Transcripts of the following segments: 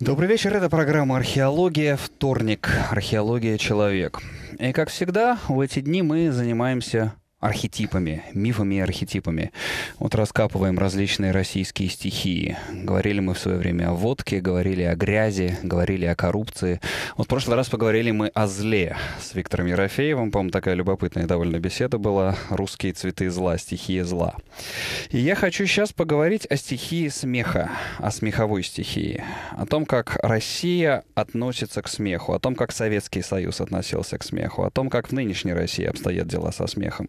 Добрый вечер, это программа «Археология. Вторник. Археология. Человек». И, как всегда, в эти дни мы занимаемся архетипами, мифами и архетипами. Вот раскапываем различные российские стихии. Говорили мы в свое время о водке, говорили о грязи, говорили о коррупции. Вот в прошлый раз поговорили мы о зле с Виктором Ерофеевым. По-моему, такая любопытная довольно беседа была. «Русские цветы зла, стихия зла». И я хочу сейчас поговорить о стихии смеха, о смеховой стихии, о том, как Россия относится к смеху, о том, как Советский Союз относился к смеху, о том, как в нынешней России обстоят дела со смехом.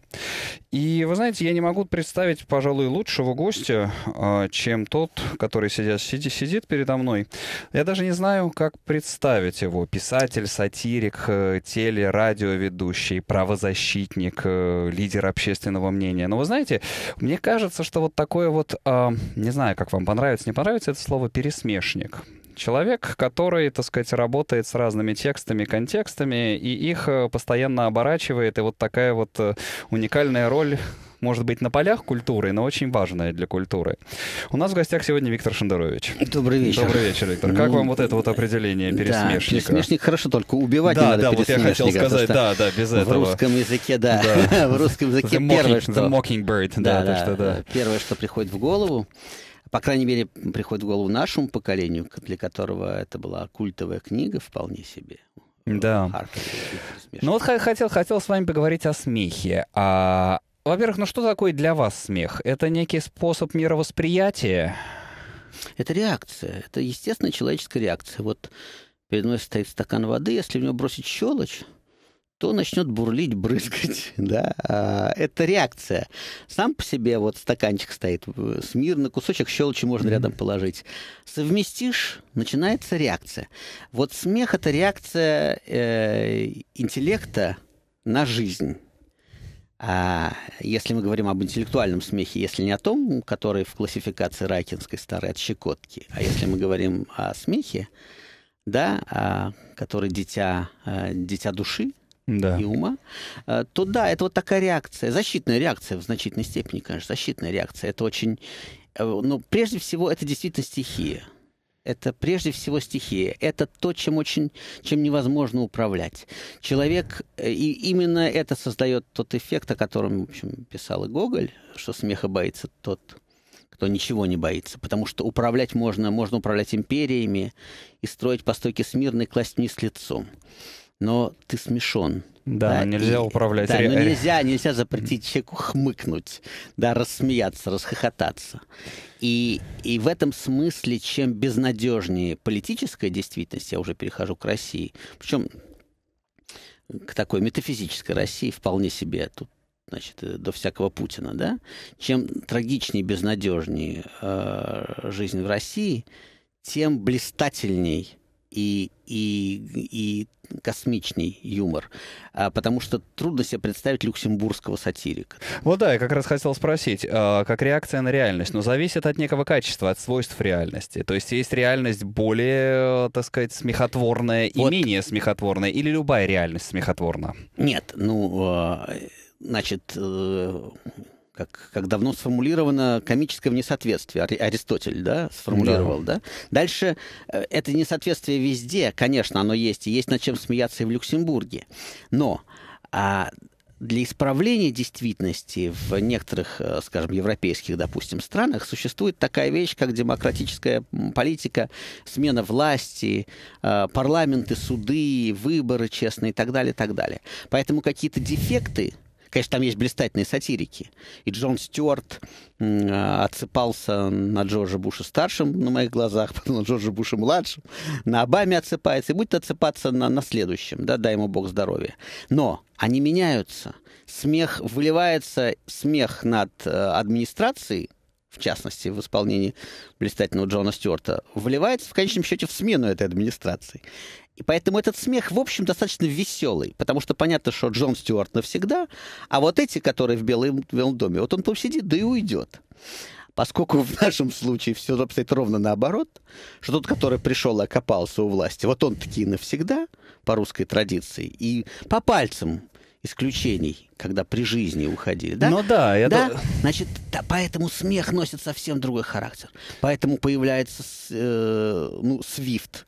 И вы знаете, я не могу представить, пожалуй, лучшего гостя, а, чем тот, который сидит, сидит, сидит передо мной. Я даже не знаю, как представить его. Писатель, сатирик, э, телерадиоведущий, правозащитник, э, лидер общественного мнения. Но вы знаете, мне кажется, что вот такое вот, а, не знаю, как вам понравится, не понравится это слово «пересмешник». Человек, который, так сказать, работает с разными текстами, контекстами, и их э, постоянно оборачивает, и вот такая вот э, уникальная роль может быть, на полях культуры, но очень важная для культуры. У нас в гостях сегодня Виктор Шендерович. Добрый вечер. Добрый вечер, Виктор. Как ну, вам вот это вот определение пересмешника? Да, пересмешник хорошо, только убивать да, не надо Да, вот я хотел сказать, да, да, без в этого. В русском языке, да, да. в русском языке первое, что... The Mockingbird, да, да, да, что, да. Первое, что приходит в голову, по крайней мере, приходит в голову нашему поколению, для которого это была культовая книга вполне себе. Да. Харкер, ну вот хотел, хотел с вами поговорить о смехе. А, во-первых, ну что такое для вас смех? Это некий способ мировосприятия? Это реакция. Это естественная человеческая реакция. Вот перед мной стоит стакан воды, если в него бросить щелочь, то начнет бурлить, брызгать. Да? А, это реакция. Сам по себе вот стаканчик стоит э, смирно, кусочек щелочи можно mm-hmm. рядом положить. Совместишь, начинается реакция. Вот смех — это реакция э, интеллекта на жизнь. А если мы говорим об интеллектуальном смехе, если не о том, который в классификации райкинской старой от щекотки, а если мы говорим о смехе, да, а, который дитя, э, дитя души, да. и ума, э, то да, это вот такая реакция, защитная реакция в значительной степени, конечно, защитная реакция. Это очень, э, ну, прежде всего, это действительно стихия. Это прежде всего стихия. Это то, чем очень, чем невозможно управлять. Человек, э, и именно это создает тот эффект, о котором, в общем, писал и Гоголь, что смеха боится тот, кто ничего не боится. Потому что управлять можно, можно управлять империями и строить постройки с мирной класть вниз лицом но ты смешон. Да, да нельзя и, управлять. Да, но ну, нельзя, нельзя запретить человеку хмыкнуть, да, рассмеяться, расхохотаться. И, и в этом смысле, чем безнадежнее политическая действительность, я уже перехожу к России, причем к такой метафизической России вполне себе тут значит, э, до всякого Путина, да, чем трагичнее и безнадежнее э, жизнь в России, тем блистательней и, и, и космичный юмор, а, потому что трудно себе представить люксембургского сатирика. Вот да, я как раз хотел спросить, а, как реакция на реальность, но ну, зависит от некого качества, от свойств реальности. То есть есть реальность более, так сказать, смехотворная и вот. менее смехотворная, или любая реальность смехотворна? Нет, ну, а, значит, э, как, как давно сформулировано, комическое несоответствие Аристотель, да, сформулировал, да. да? Дальше э, это несоответствие везде, конечно, оно есть, и есть над чем смеяться и в Люксембурге. Но а, для исправления действительности в некоторых, э, скажем, европейских, допустим, странах существует такая вещь, как демократическая политика, смена власти, э, парламенты, суды, выборы честные и так далее, и так далее. Поэтому какие-то дефекты Конечно, там есть блистательные сатирики. И Джон Стюарт отсыпался на Джорджа Буша старшим на моих глазах, потом на Джорджа Буша младшим, на Обаме отсыпается и будет отсыпаться на, на следующем, да, дай ему бог здоровья. Но они меняются. Смех выливается, смех над э, администрацией, в частности, в исполнении блистательного Джона Стюарта, вливается в конечном счете в смену этой администрации поэтому этот смех, в общем, достаточно веселый, потому что понятно, что Джон Стюарт навсегда, а вот эти, которые в Белом, Белом доме, вот он посидит, да и уйдет. Поскольку в нашем случае все обстоит ровно наоборот, что тот, который пришел и окопался у власти, вот он такие навсегда по русской традиции, и по пальцам исключений, когда при жизни уходили, да? Ну да, я да. Значит, да, поэтому смех носит совсем другой характер. Поэтому появляется э, ну свифт,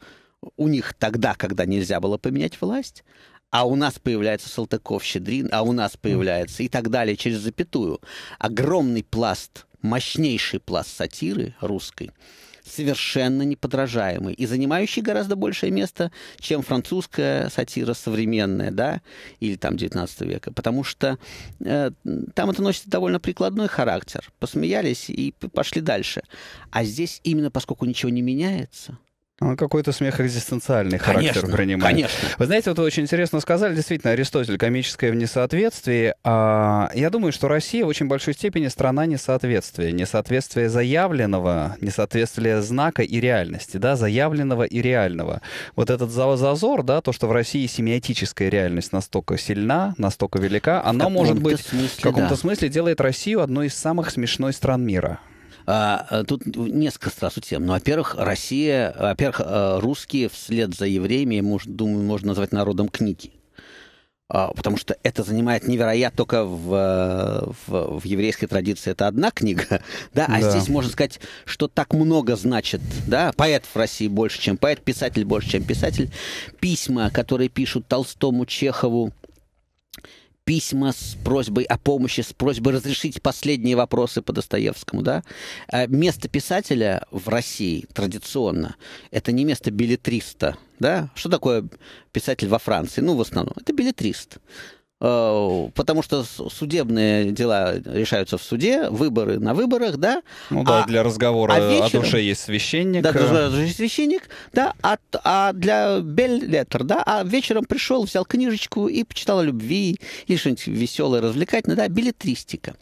у них тогда, когда нельзя было поменять власть, а у нас появляется Салтыков-Щедрин, а у нас появляется и так далее через запятую. Огромный пласт, мощнейший пласт сатиры русской, совершенно неподражаемый и занимающий гораздо большее место, чем французская сатира современная, да, или там 19 века, потому что э, там это носит довольно прикладной характер. Посмеялись и пошли дальше. А здесь именно поскольку ничего не меняется – ну, Он какой-то смех экзистенциальный характер конечно, принимает. Конечно. Вы знаете, вот вы очень интересно сказали, действительно, Аристотель, комическое в несоответствии. А, я думаю, что Россия в очень большой степени страна несоответствия. Несоответствие заявленного, несоответствие знака и реальности, да, заявленного и реального. Вот этот зазор, да, то, что в России семиотическая реальность настолько сильна, настолько велика, она, может быть, смысле, в каком-то да. смысле делает Россию одной из самых смешной стран мира. А, э, тут несколько сразу тем. Ну, во-первых, Россия, во-первых, э, русские вслед за евреями, может, думаю, можно назвать народом книги. А, потому что это занимает невероятно только в, э, в, в еврейской традиции это одна книга, да, а да. здесь можно сказать, что так много значит, да, поэт в России больше, чем поэт, писатель больше, чем писатель, письма, которые пишут Толстому, Чехову, письма с просьбой о помощи, с просьбой разрешить последние вопросы по Достоевскому. Да? А место писателя в России традиционно это не место билетриста. Да? Что такое писатель во Франции? Ну, в основном, это билетрист. Э, потому что судебные дела решаются в суде, выборы на выборах, да. Ну а, а да, для разговора а вечером, о душе есть священник. Да, для души есть священник, да, а, а для беллетр, да, а вечером пришел, взял книжечку и почитал о любви, или что-нибудь веселое, развлекательное, да, билетристика.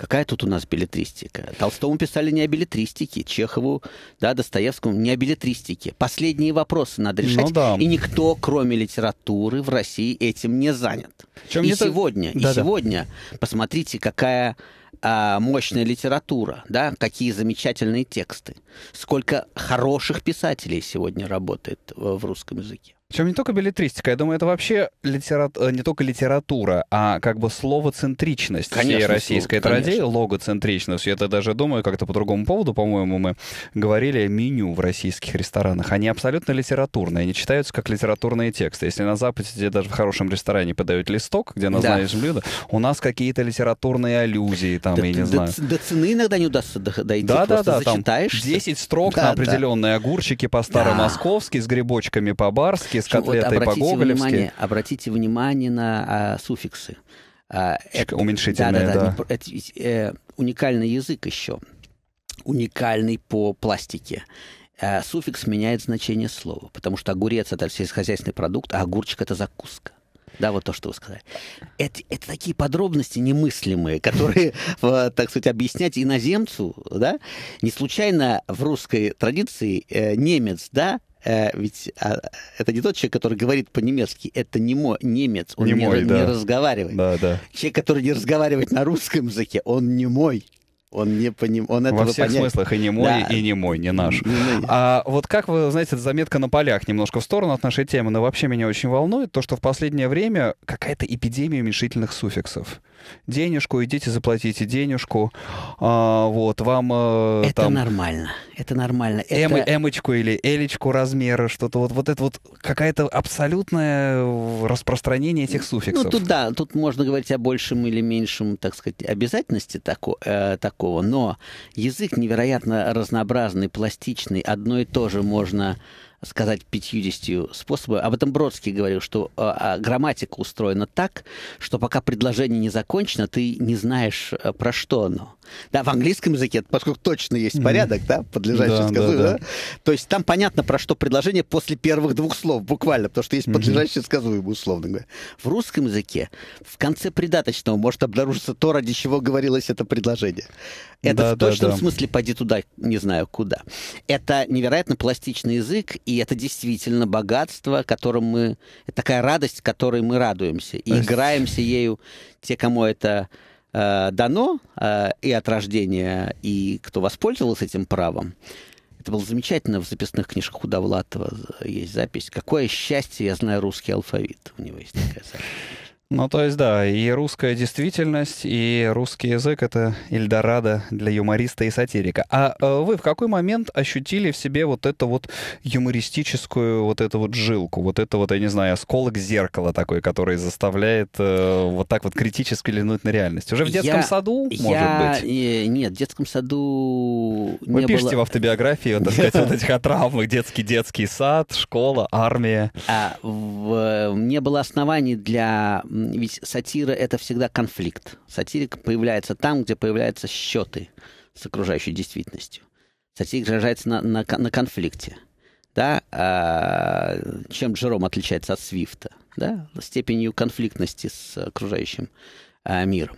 Какая тут у нас билетристика? Толстому писали не о билетристике, Чехову, да, Достоевскому не о билетристике. Последние вопросы надо ну решать. Ну, да. И никто, кроме литературы, в России этим не занят. Чем и сегодня, это... и да. сегодня, посмотрите, какая а, мощная литература, да, какие замечательные тексты, сколько хороших писателей сегодня работает э, в русском языке. Причем не только билетристика, я думаю, это вообще литерат э, не только литература, а как бы словоцентричность конечно, всей российской слово, траде, логоцентричность. Я даже думаю как-то по другому поводу, по-моему, мы говорили о меню в российских ресторанах. Они абсолютно литературные, они читаются как литературные тексты. Если на Западе тебе даже в хорошем ресторане подают листок, где назнаешь да. блюдо, у нас какие-то литературные аллюзии там, да, я не до, знаю. До цены иногда не удастся дойти, да, да, да, зачитаешь. Там 10 строк да, на определенные да. огурчики по-старомосковски да. с грибочками по-барски, с котлетой вот по-гоголевски. обратите внимание на а, суффиксы. А, это, уменьшительные, да. да, да. Не, это, э, уникальный язык еще. Уникальный по пластике а, суффикс меняет значение слова, потому что огурец это сельскохозяйственный продукт, а огурчик это закуска. Да, вот то, что вы сказали. Это, это такие подробности немыслимые, которые, э, так сказать, объяснять иноземцу, да, не случайно в русской традиции э, немец, да, э, ведь а, это не тот человек, который говорит по-немецки, это немо, немец, он немой, не, да. не разговаривает. Да, да. Человек, который не разговаривает на русском языке, он не мой. Он не поним... он этого Во всех понять... смыслах и не мой, да. и не мой, не наш. Не, не, не. А вот как вы, знаете, заметка на полях немножко в сторону от нашей темы, но вообще меня очень волнует то, что в последнее время какая-то эпидемия уменьшительных суффиксов денежку, идите заплатите денежку, а, вот, вам... Э, это там, нормально, это нормально. Эм, это... Эмочку или элечку размера, что-то вот, вот это вот какая-то абсолютное э, распространение этих ну, ну, суффиксов. Ну, тут да, тут можно говорить о большем или меньшем, так сказать, обязательности тако, э, такого, но язык невероятно разнообразный, пластичный, одно и то же можно сказать 50 способами. Об этом Бродский говорил, что э, грамматика устроена так, что пока предложение не закончено, ты не знаешь, э, про что оно. Да, в английском языке, поскольку точно есть порядок, mm-hmm. да, подлежащее да, сказуемое, да, да. да? То есть там понятно, про что предложение после первых двух слов, буквально, потому что есть mm-hmm. подлежащее сказуемое, условно говоря. В русском языке в конце придаточного может обнаружиться то, ради чего говорилось это предложение. Это да, в точном да, да. смысле «пойди туда, не знаю куда». Это невероятно пластичный язык, и это действительно богатство, которым мы... Такая радость, которой мы радуемся. И играемся ею те, кому это э, дано э, и от рождения, и кто воспользовался этим правом. Это было замечательно в записных книжках у Довлатова есть запись. Какое счастье, я знаю русский алфавит. У него есть такая запись. Ну, то есть, да, и русская действительность, и русский язык — это Эльдорадо для юмориста и сатирика. А э, вы в какой момент ощутили в себе вот эту вот юмористическую вот эту вот жилку, вот это вот, я не знаю, осколок зеркала такой, который заставляет э, вот так вот критически взглянуть на реальность? Уже в детском я, саду, может я, быть? Э, нет, в детском саду Вы не пишете было... в автобиографии, вот, так сказать, вот этих от травмах детский детский сад, школа, армия. А, в, э, не было оснований для ведь сатира — это всегда конфликт. Сатирик появляется там, где появляются счеты с окружающей действительностью. Сатирик рождается на, на, на конфликте. Да? А, чем Джером отличается от Свифта? Да? Степенью конфликтности с окружающим а, миром.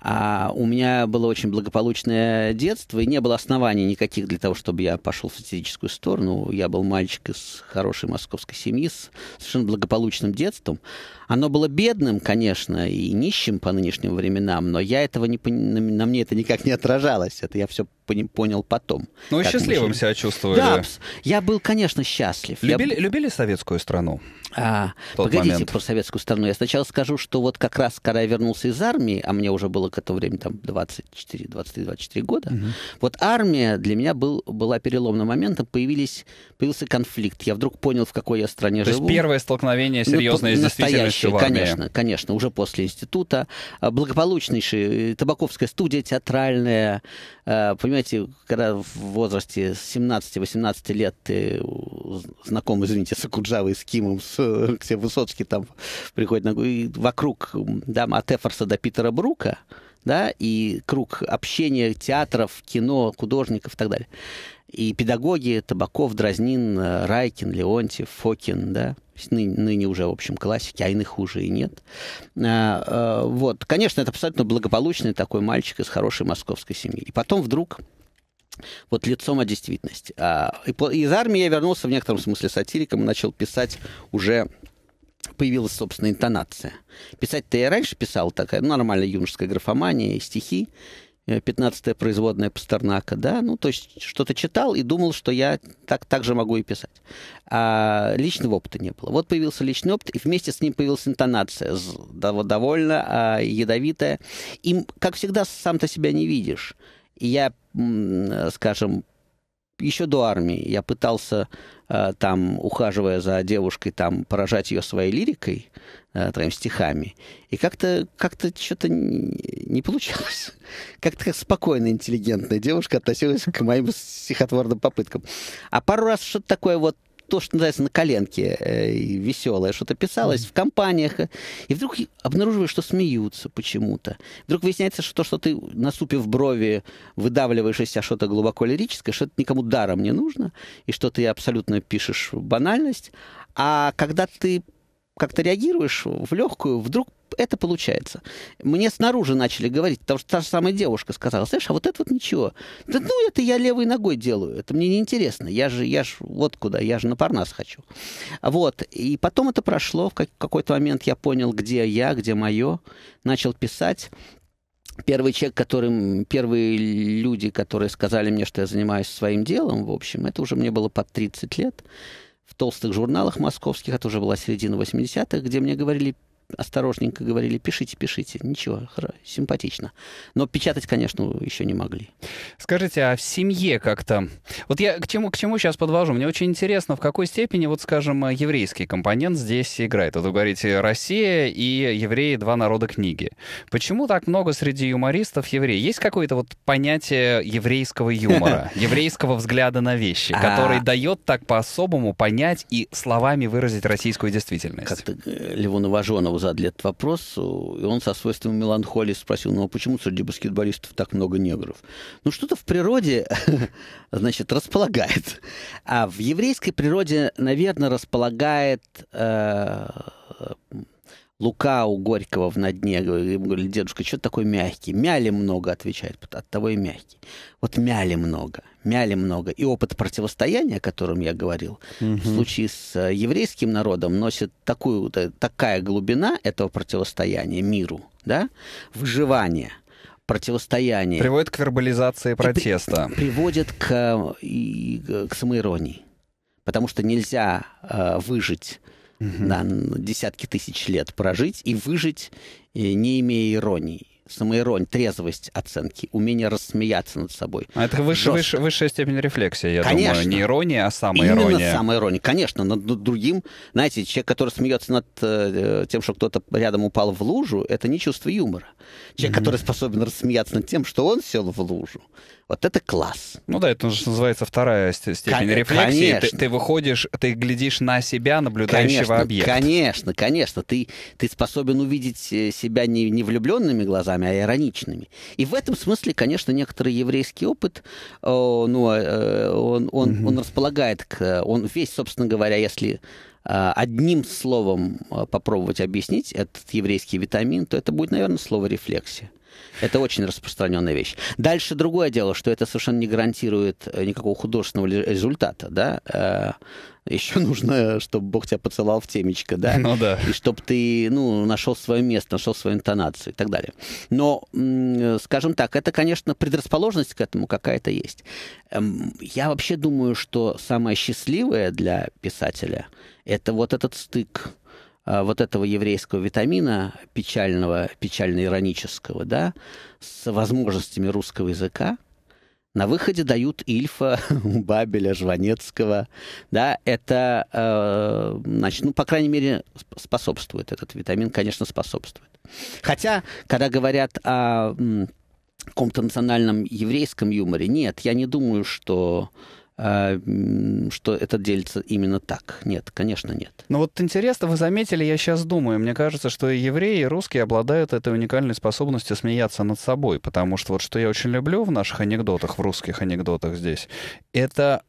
А у меня было очень благополучное детство, и не было оснований никаких для того, чтобы я пошел в статистическую сторону. Я был мальчик из хорошей московской семьи с совершенно благополучным детством. Оно было бедным, конечно, и нищим по нынешним временам, но я этого не пон... на мне это никак не отражалось. Это я все понял потом. Ну и счастливым себя чувствовали. Да, я был, конечно, счастлив. Любили, я... любили советскую страну? А, Тот погодите момент. про советскую страну. Я сначала скажу, что вот как раз, когда я вернулся из армии, а мне уже было к этому времени там 24, 23, 24 года, угу. вот армия для меня был, была переломным моментом. Появились, появился конфликт. Я вдруг понял, в какой я стране То живу. То есть первое столкновение ну, серьезное ну, с действительностью в армии. конечно, конечно. Уже после института. А, Благополучнейшая э, Табаковская студия театральная. А, понимаете, когда в возрасте 17-18 лет ты э, знаком, извините, с Акуджавой, с Кимом, с все Высоцкий там приходит на... вокруг там, от Эфорса до Питера Брука, да, и круг общения театров, кино, художников и так далее. И педагоги Табаков, Дразнин, э, Райкин, Леонтьев, Фокин, да, ныне уже, в общем, классики, а иных уже и нет. А, э, вот, конечно, это абсолютно благополучный такой мальчик из хорошей московской семьи. И потом вдруг вот лицом о действительности. А, и, из армии я вернулся в некотором смысле сатириком и начал писать уже появилась, собственная интонация. Писать-то я раньше писал, такая ну, нормальная юношеская графомания и стихи. 15-я э, производная Пастернака, да, ну, то есть что-то читал и думал, что я так, так же могу и писать. А личного опыта не было. Вот появился личный опыт, и вместе с ним появилась интонация, довольно а, ядовитая. И, как всегда, сам то себя не видишь. И я, э, скажем, еще до армии я пытался э, там, ухаживая за девушкой, там, поражать ее своей лирикой, э, твоими стихами. И как-то как что-то не получалось. Как-то как спокойно, интеллигентная девушка относилась к моим стихотворным попыткам. А пару раз что-то такое вот то, что называется, на коленке э, веселое что-то писалось mm-hmm. в компаниях, и вдруг обнаруживаешь, что смеются почему-то. Вдруг выясняется, что то, что ты, насупив брови, выдавливаешь из себя а что-то глубоко лирическое, что то никому даром не нужно, и что ты абсолютно пишешь банальность, а когда ты как-то реагируешь в легкую, вдруг это получается. Мне снаружи начали говорить, потому что та же самая девушка сказала, слышишь, а вот это вот ничего. Да ну, это я левой ногой делаю, это мне неинтересно. Я же, я же вот куда, я же на парнас хочу. Вот, и потом это прошло. В какой-то момент я понял, где я, где мое. Начал писать. Первый человек, которым, первые люди, которые сказали мне, что я занимаюсь своим делом, в общем, это уже мне было под 30 лет в толстых журналах московских, это уже была середина 80-х, где мне говорили, осторожненько говорили, пишите, пишите, ничего, симпатично. Но печатать, конечно, еще не могли. Скажите, а в семье как-то... Вот я к чему, к чему сейчас подвожу? Мне очень интересно, в какой степени, вот, скажем, э, еврейский компонент здесь играет. Вот вы говорите, Россия и евреи — два народа книги. Почему так много среди юмористов евреев? Есть какое-то вот понятие еврейского юмора, еврейского взгляда на вещи, а. который дает так по-особому понять и словами выразить российскую действительность? Как-то э, Левону Важонову задали этот вопрос, и он со свойством меланхолии спросил, ну а почему среди баскетболистов так много негров? Ну что что-то в природе, значит, располагает. А в еврейской природе, наверное, располагает э, лука у Горького в «На дне». Ему говорили, дедушка, что такой мягкий? Мяли много, отвечает, от того и мягкий. Вот мяли много, мяли много. И опыт противостояния, о котором я говорил, угу. в случае с э, еврейским народом, носит такую, э, такая глубина этого противостояния миру, да, выживание – противостояние. Приводит к вербализации протеста. И при, приводит к, э, и, к самоиронии. Потому что нельзя э, выжить угу. на десятки тысяч лет прожить и выжить, э, не имея иронии самоиронь, трезвость оценки, умение рассмеяться над собой. А это выше, выше, высшая степень рефлексии, я конечно. думаю. Не ирония, а самоирония. Именно самоирония. Конечно, над, над другим. Знаете, человек, который смеется над э, тем, что кто-то рядом упал в лужу, это не чувство юмора. Человек, mm-hmm. который способен рассмеяться над тем, что он сел в лужу, вот это класс. Ну да, это называется вторая степень Кон- э, рефлексии. Конечно. Ты, ты выходишь, ты глядишь на себя, наблюдающего конечно, объекта. Конечно, конечно. Ты, ты способен увидеть э, себя не, не влюбленными глазами, а ироничными. И в этом смысле, конечно, некоторый еврейский опыт, э, ну, он, он, угу. он располагает к... Он весь, собственно говоря, если одним словом попробовать объяснить этот еврейский витамин, то это будет, наверное, слово рефлексия. Это очень распространенная вещь. Дальше другое дело, что это совершенно не гарантирует э, никакого художественного результата, да. Э, Еще нужно, чтобы Бог тебя поцеловал в темечко, да? Ну да. И чтобы ты, ну, нашел свое место, нашел свою интонацию и так далее. Но, скажем так, это, конечно, предрасположенность к этому какая-то есть. Эм, я вообще думаю, что самое счастливое для писателя – это вот этот стык Э, вот этого еврейского витамина печального, печально-иронического, да, с возможностями русского языка, на выходе дают Ильфа, Бабеля, Жванецкого. Да, это, э, значит, ну, по крайней мере, способствует этот витамин, конечно, способствует. Хотя, когда говорят о каком-то национальном еврейском юморе, нет, я не думаю, что а, что это делится именно так. Нет, конечно, нет. Ну вот интересно, вы заметили, я сейчас думаю, мне кажется, что и евреи, и русские обладают этой уникальной способностью смеяться над собой, потому что вот что я очень люблю в наших анекдотах, в русских анекдотах здесь, это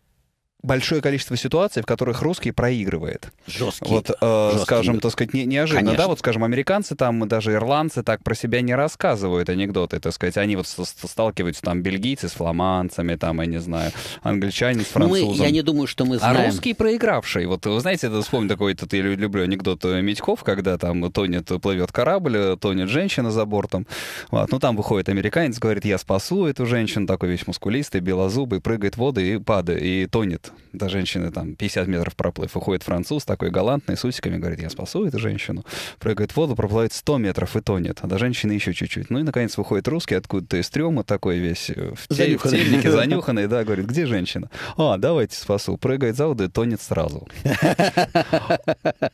большое количество ситуаций, в которых русский проигрывает. Жесткий. Вот, э, Жесткий скажем, так сказать, не, неожиданно, Конечно. да, вот, скажем, американцы там, даже ирландцы так про себя не рассказывают анекдоты, так сказать, они вот сталкиваются там бельгийцы с фламанцами, там, я не знаю, англичане с французами. Мы, я не думаю, что мы а знаем. А русский проигравший, вот, вы знаете, это вспомню такой, тут я люблю анекдот э, Митьков, когда там тонет, плывет корабль, э, тонет женщина за бортом, вот, ну, там выходит американец, говорит, я спасу эту женщину, такой весь мускулистый, белозубый, прыгает в воду и падает, и тонет до женщины там 50 метров проплыв. Выходит француз такой галантный, с усиками, говорит, я спасу эту женщину. Прыгает в воду, проплывает 100 метров и тонет. А до женщины еще чуть-чуть. Ну и, наконец, выходит русский откуда-то из трема, такой весь э, в, те, тельнике, занюханный, да, говорит, где женщина? А, давайте спасу. Прыгает за воду и тонет сразу.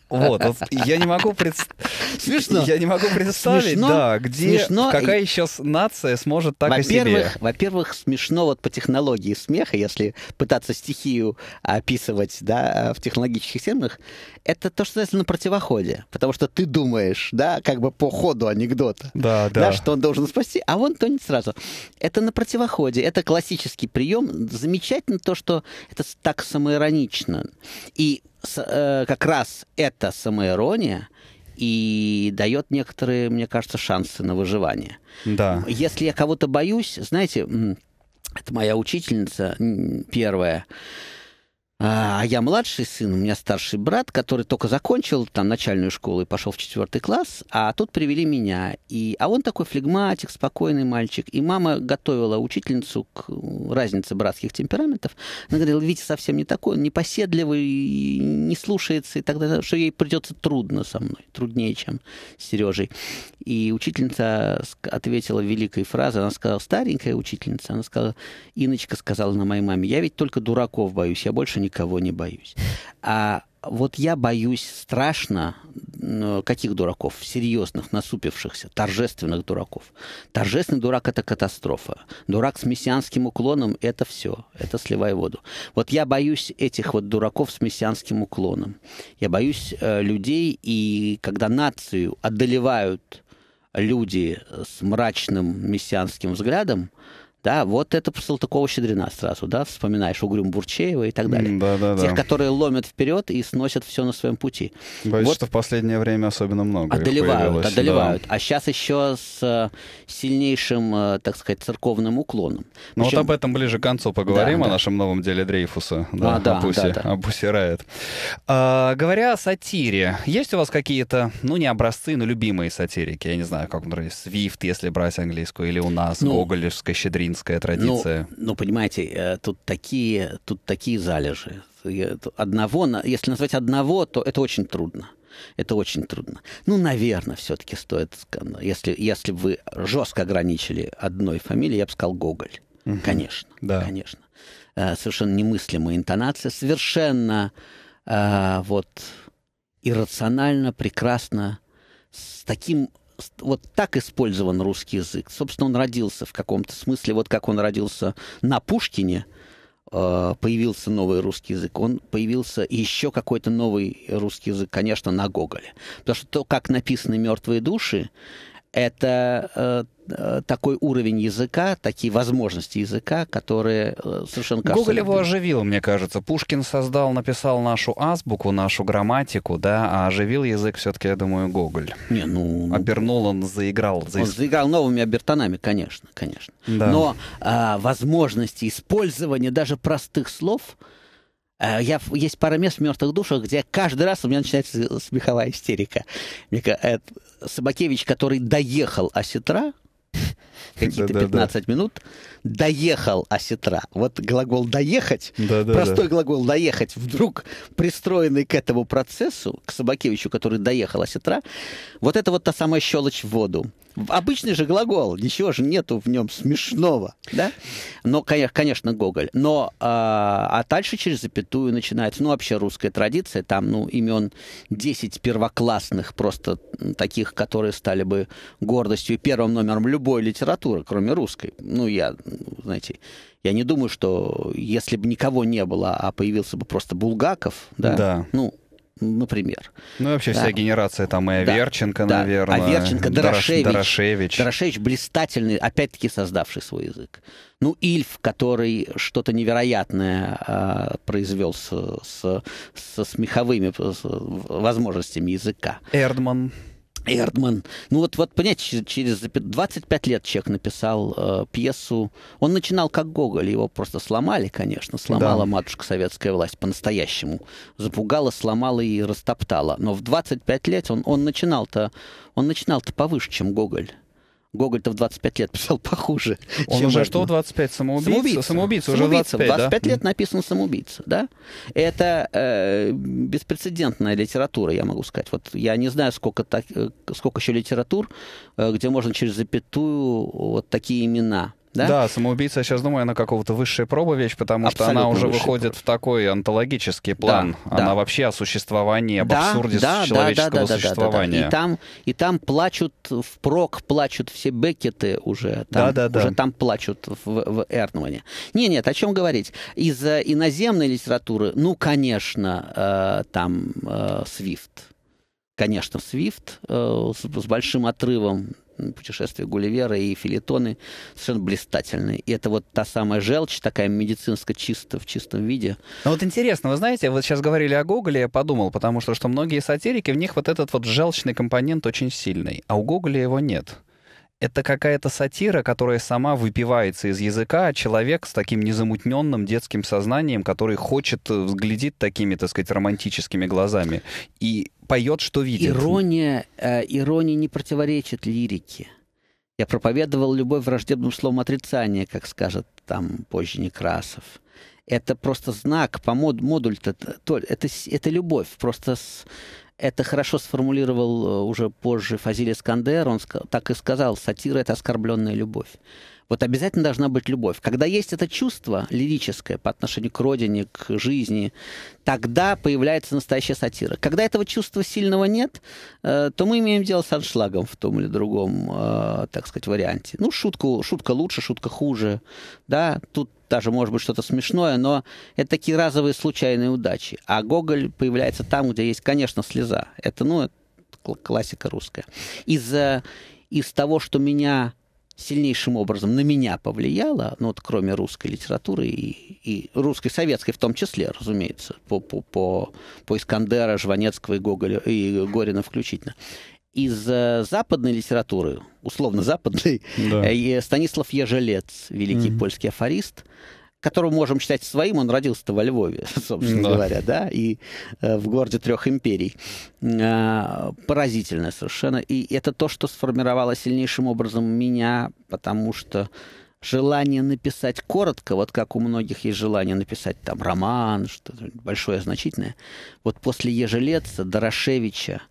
Вот, я не могу представить... Я не могу представить, да, где... Какая сейчас нация сможет так о себе? Во-первых, смешно вот по технологии смеха, если пытаться стихию люблю описывать да, э, в технологических терминах, это то, что если на противоходе. Потому что ты думаешь, да, как бы по ходу анекдота, да, да. да что он должен спасти, а он тонет сразу. Это на противоходе, это классический прием. Замечательно то, что это так самоиронично. И э, как раз эта самоирония и дает некоторые, мне кажется, шансы на выживание. Да. Если я кого-то боюсь, знаете, это моя учительница первая, а, а я младший сын, у меня старший брат, который только закончил там начальную школу и пошел в четвертый класс, а тут привели меня. И, а он такой флегматик, спокойный мальчик. И мама готовила учительницу к разнице братских темпераментов. Она говорила, Витя совсем не такой, он непоседливый, не слушается, и тогда, что ей придется трудно со мной, труднее, чем с Сережей. И учительница ответила великой фразой, она сказала, старенькая учительница, она сказала, Иночка сказала на моей маме, я ведь только дураков боюсь, я больше не никого не боюсь. А вот я боюсь страшно ну, каких дураков? Серьезных, насупившихся, торжественных дураков. Торжественный дурак – это катастрофа. Дурак с мессианским уклоном – это все, это сливай воду. Вот я боюсь этих вот дураков с мессианским уклоном. Я боюсь э, людей, и когда нацию одолевают люди с мрачным мессианским взглядом, да, вот это Салтыкова-Щедрина сразу, да, вспоминаешь Угрюм Бурчеева и так далее. Да, да, Тех, да. которые ломят вперед и сносят все на своем пути. Боюсь, вот. что в последнее время особенно много Одолевают, одолевают. Да. А сейчас еще с э, сильнейшим, э, так сказать, церковным уклоном. Ну Причем... вот об этом ближе к концу поговорим, да, о да. нашем новом деле Дрейфуса, да, а, да, о да, да. О Райт. А, говоря о сатире, есть у вас какие-то, ну не образцы, но любимые сатирики? Я не знаю, как, например, Свифт, если брать английскую, или у нас ну, Гоголевская, Щедрин финская ну, традиция. Ну, ну понимаете, э, тут такие, тут такие залежи. Одного, если назвать одного, то это очень трудно. Это очень трудно. Ну, наверное, все-таки стоит, если, если бы вы жестко ограничили одной фамилией, я бы сказал Гоголь. Угу. Конечно, да. конечно. Э, совершенно немыслимая интонация, совершенно э, вот иррационально, прекрасно, с таким вот так использован русский язык. Собственно, он родился в каком-то смысле, вот как он родился на Пушкине, э, появился новый русский язык, он появился еще какой-то новый русский язык, конечно, на Гоголе. Потому что то, как написаны мертвые души, это э, э, такой уровень языка, такие возможности языка, которые э, совершенно кажется... Гоголь его оживил, мне кажется. Пушкин создал, написал нашу азбуку, нашу грамматику, да, а оживил язык все-таки, я думаю, Гоголь. Не, ну, ну... Обернул он, заиграл. За... Он заиграл новыми обертонами, конечно, конечно. Да. Но э, возможности использования даже простых слов... Э, я, есть пара мест в «Мертвых душах», где каждый раз у меня начинается смеховая истерика. Мне, это, Собакевич, который доехал осетра, какие-то 15 минут. Доехал осетра. Вот глагол «доехать», простой глагол «доехать», вдруг пристроенный к этому процессу, к Собакевичу, который доехал осетра, вот это вот та самая щелочь в воду. Обычный же глагол, ничего же нету в нем смешного, да? Но, конечно, Гоголь. Но, э, а дальше через запятую начинается, ну, вообще русская традиция, там, ну, имен 10 первоклассных, просто таких, которые стали бы гордостью первым номером любой литературы, литература, кроме русской. Ну, я, знаете, я не думаю, что если бы никого не было, а появился бы просто Булгаков, да, да. ну, например. Ну и вообще да. вся генерация там и Аверченко, да, наверное. Аверченко, Дорошевич. Дорошевич. Дорошевич блистательный, опять-таки создавший свой язык. Ну, Ильф, который что-то невероятное э, произвел с, с, с, с меховыми с, возможностями языка. Эрдман. Эрдман. Ну вот, вот понимаете, через 25 лет человек написал э, пьесу. Он начинал как Гоголь, его просто сломали, конечно. Сломала да. матушка советская власть по-настоящему. Запугала, сломала и растоптала. Но в 25 лет он, он начинал-то он начинал-то повыше, чем Гоголь. Гоголь-то в 25 лет писал похуже. Он уже это. что в 25? Самоубийца? Самоубийца, самоубийца уже самоубийца. 25, 25 да? лет написан самоубийца, да? Это э, беспрецедентная литература, я могу сказать. Вот я не знаю, сколько, так, э, сколько еще литератур, э, где можно через запятую вот такие имена да? Да, самоубийца, я сейчас думаю, она какого-то высшей пробы вещь, потому Абсолютно что она уже выходит пробы. в такой антологический план. Да, она да. вообще о существовании, об да, абсурде да, человеческого да, да, да, существования. Да, да, да. И, там, и там плачут в прок, плачут все бекеты уже. Там, да, да, да. Уже там плачут в, в Эрнмане. Не, нет, о чем говорить. Из э, иноземной литературы, ну, конечно, э, там э, Свифт конечно, Свифт э, с, с большим отрывом, путешествия Гулливера и филитоны совершенно блистательные. И это вот та самая желчь, такая медицинская чисто, в чистом виде. Ну вот интересно, вы знаете, вы сейчас говорили о Гоголе, я подумал, потому что, что многие сатирики, в них вот этот вот желчный компонент очень сильный, а у Гоголя его нет это какая-то сатира, которая сама выпивается из языка, а человек с таким незамутненным детским сознанием, который хочет э, взглядеть такими, так сказать, романтическими глазами. И поет, что видит. Ирония, э, ирония не противоречит лирике. Я проповедовал любовь враждебным словом отрицания, как скажет там позже Некрасов. Это просто знак, по мод, модуль-то, это, это любовь. Просто с, это хорошо сформулировал э, уже позже Фазиль Скандер он так и сказал, сатира — это оскорбленная любовь. Вот обязательно должна быть любовь. Когда есть это чувство лирическое по отношению к родине, к жизни, тогда появляется настоящая сатира. Когда этого чувства сильного нет, э, то мы имеем дело с аншлагом в том или другом, э, так сказать, варианте. Ну, шутку, шутка лучше, шутка хуже. Да, тут даже, может быть, что-то смешное, но это такие разовые случайные удачи. А Гоголь появляется там, где есть, конечно, слеза. Это, ну, классика русская. Из, из того, что меня сильнейшим образом на меня повлияло, ну вот кроме русской литературы и, и русской советской в том числе, разумеется, по, по, по, по Искандера, Жванецкого и Гоголя и Горина включительно. Из э, западной литературы, условно западной, да. Э, Станислав Ежелец, великий mm польский афорист, которого можем считать своим, он родился-то во Львове, собственно да. говоря, да, и э, в городе трех империй. Э, поразительно совершенно. И это то, что сформировало сильнейшим образом меня, потому что желание написать коротко, вот как у многих есть желание написать там роман, что-то большое, значительное, вот после Ежелеца, Дорошевича,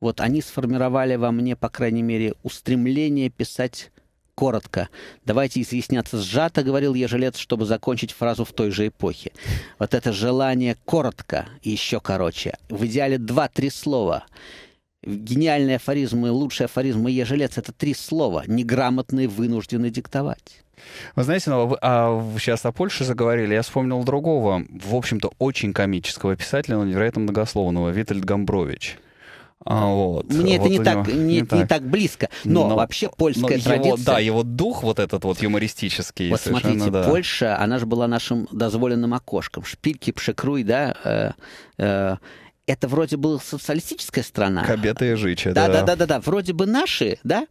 вот они сформировали во мне, по крайней мере, устремление писать коротко. Давайте изъясняться сжато, говорил Ежелец, чтобы закончить фразу в той же эпохе. Вот это желание коротко, еще короче. В идеале два-три слова. Гениальные афоризмы, лучшие афоризмы Ежелец — это три слова. Неграмотные вынуждены диктовать. Вы знаете, ну, а сейчас о Польше заговорили, я вспомнил другого, в общем-то, очень комического писателя, но невероятно многословного, Витальд Гамбрович. А, вот. Мне вот это не так, него, не, не, так. не так близко. Но, но вообще польская но традиция... Его, да, его дух вот этот вот юмористический. Вот смотрите, да. Польша, она же была нашим дозволенным окошком. Шпильки, пшекруй, да... Э, э, это вроде была социалистическая страна. Кабета и Жича, да. Да-да-да, вроде бы наши, да,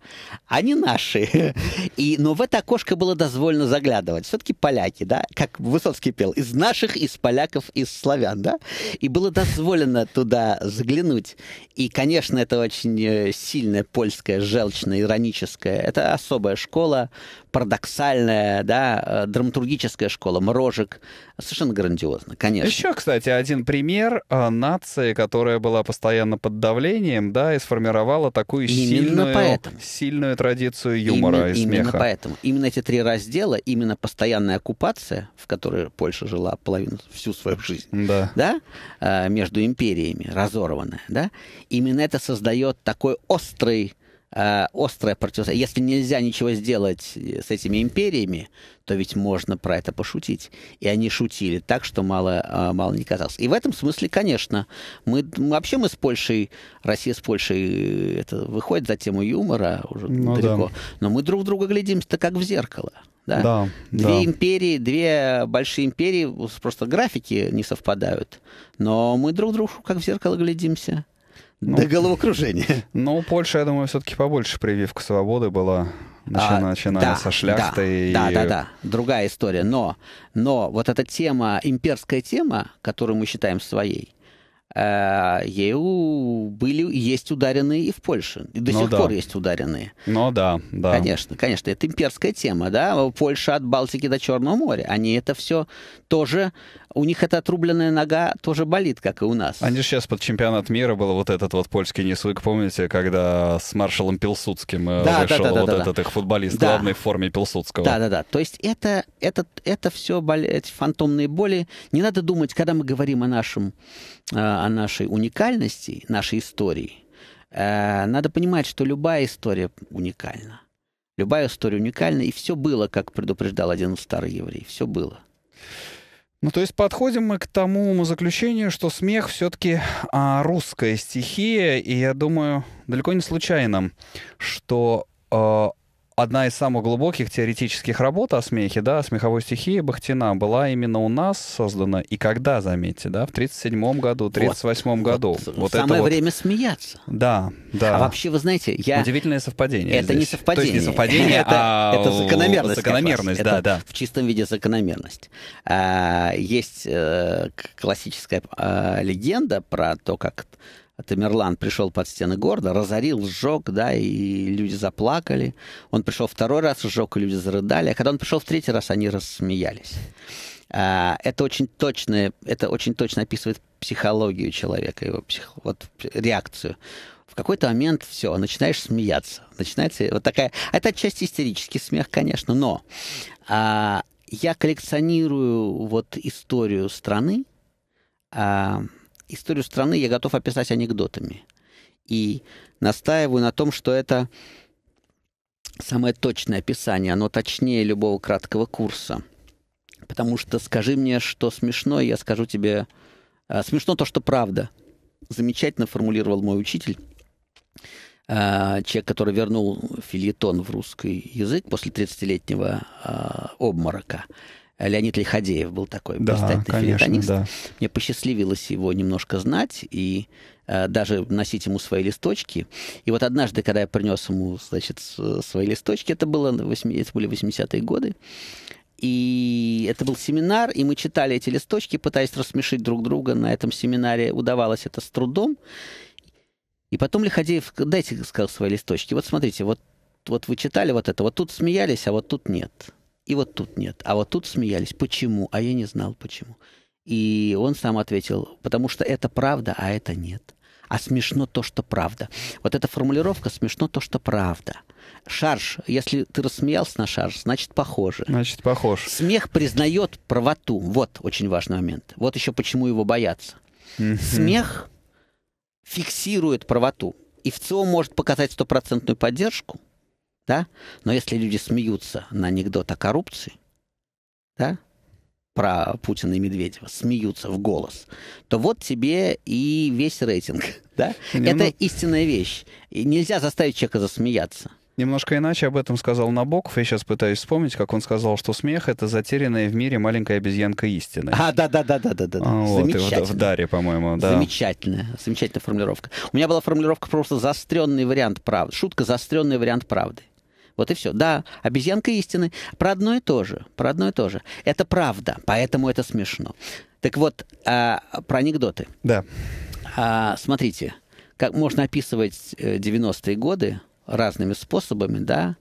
они а наши. И, но в это окошко было дозволено заглядывать. Все-таки поляки, да, как Высоцкий пел, из наших, из поляков, из славян, да. И было дозволено туда заглянуть. И, конечно, это очень э, сильная польская, желчная, ироническая. Это особая школа, парадоксальная, да, э, драматургическая школа, мрожек. Совершенно грандиозно, конечно. Еще, кстати, один пример. Э, Нация нации, которая была постоянно под давлением, да, и сформировала такую сильную, поэтому. сильную традицию юмора именно, и смеха. Именно поэтому. Именно эти три раздела, именно постоянная оккупация, в которой Польша жила половину всю свою жизнь, да, да а, между империями разорванная, да, именно это создает такой острый э, острое противостояние. Если нельзя ничего сделать э, с этими империями, то ведь можно про это пошутить. И они шутили так, что мало, э, мало не казалось. И в этом смысле, конечно, мы, мы вообще мы с Польшей, Россия с Польшей, э, это выходит за тему юмора уже ну, далеко, да. но мы друг друга глядим-то как в зеркало. Да? Да, две да. империи, две большие империи, просто графики не совпадают. Но мы друг другу как в зеркало глядимся. Ну, До головокружения. Ну, Польша, я думаю, все-таки побольше прививка свободы была. Начиная, а, начиная да, со шляхты. Да, и... да, да, да. Другая история. Но, но вот эта тема, имперская тема, которую мы считаем своей, э, ею были, есть ударенные и в Польше. И до ну, сих да. пор есть ударенные. Ну да, да. Конечно, конечно. Это имперская тема, да. Польша от Балтики до Черного моря. Они это все тоже у них эта отрубленная нога тоже болит, как и у нас. Они же сейчас под чемпионат мира был вот этот вот польский несвык, помните, когда с маршалом Пилсудским э, да, вышел да, да, вот да, этот да. их футболист да. в форме Пилсудского. Да-да-да. То есть это, это, это все боли, эти фантомные боли. Не надо думать, когда мы говорим о, нашем, э, о нашей уникальности, нашей истории, э, надо понимать, что любая история уникальна. Любая история уникальна, и все было, как предупреждал один старый еврей, все было. Ну, то есть подходим мы к тому заключению, что смех все-таки а, русская стихия, и я думаю, далеко не случайно, что а, одна из самых глубоких теоретических работ о смехе, да, о смеховой стихии Бахтина была именно у нас создана. И когда, заметьте, да, в 37 году, 38 вот, году. Вот, вот самое вот... время смеяться. Да, да. А вообще, вы знаете, я... Удивительное совпадение Это здесь. не совпадение. То есть не совпадение, это, а... Это закономерность. Закономерность, да, это да. В чистом виде закономерность. А, есть э, классическая а, легенда про то, как а Тамерлан пришел под стены города, разорил, сжег, да, и люди заплакали. Он пришел второй раз, сжег, и люди зарыдали. А когда он пришел в третий раз, они рассмеялись. А, это очень точно, это очень точно описывает психологию человека, его псих, вот, реакцию. В какой-то момент все, начинаешь смеяться. Начинается вот такая... А это часть истерический смех, конечно, но а, я коллекционирую вот историю страны, а, историю страны я готов описать анекдотами. И настаиваю на том, что это самое точное описание, оно точнее любого краткого курса. Потому что скажи мне, что смешно, и я скажу тебе... Э, смешно то, что правда. Замечательно формулировал мой учитель э, человек, который вернул филетон в русский язык после 30-летнего э, обморока. Леонид Лиходеев был такой да, представительный конечно, Да. Мне посчастливилось его немножко знать и э, даже носить ему свои листочки. И вот однажды, когда я принес ему, значит, свои листочки, это, было, это были 80-е годы, и это был семинар, и мы читали эти листочки, пытаясь рассмешить друг друга на этом семинаре. Удавалось это с трудом. И потом Лиходеев, дайте, сказал свои листочки. Вот смотрите, вот, вот вы читали вот это, вот тут смеялись, а вот тут нет и вот тут нет. А вот тут смеялись. Почему? А я не знал, почему. И он сам ответил, потому что это правда, а это нет. А смешно то, что правда. Вот эта формулировка «смешно то, что правда». Шарж, если ты рассмеялся на шарж, значит, похоже. Значит, похож. Смех признает правоту. Вот очень важный момент. Вот еще почему его боятся. Смех фиксирует правоту. И в целом может показать стопроцентную поддержку, да? Но если люди смеются на анекдот о коррупции, да, про Путина и Медведева, смеются в голос, то вот тебе и весь рейтинг, да? Немного... Это истинная вещь. И нельзя заставить человека засмеяться. Немножко иначе об этом сказал Набоков. Я сейчас пытаюсь вспомнить, как он сказал, что смех — это затерянная в мире маленькая обезьянка истины. А, да-да-да-да-да. да. А, вот, вот в Даре, по-моему, да. Замечательная, замечательная формулировка. У меня была формулировка просто заостренный вариант правды. Шутка — заостренный вариант правды. Вот и все. Да, обезьянка истины. Про одно и то же. Про одно и то же. Это правда, поэтому это смешно. Так вот, а, про анекдоты. Да. А, смотрите, как можно описывать 90-е э, годы разными способами, да,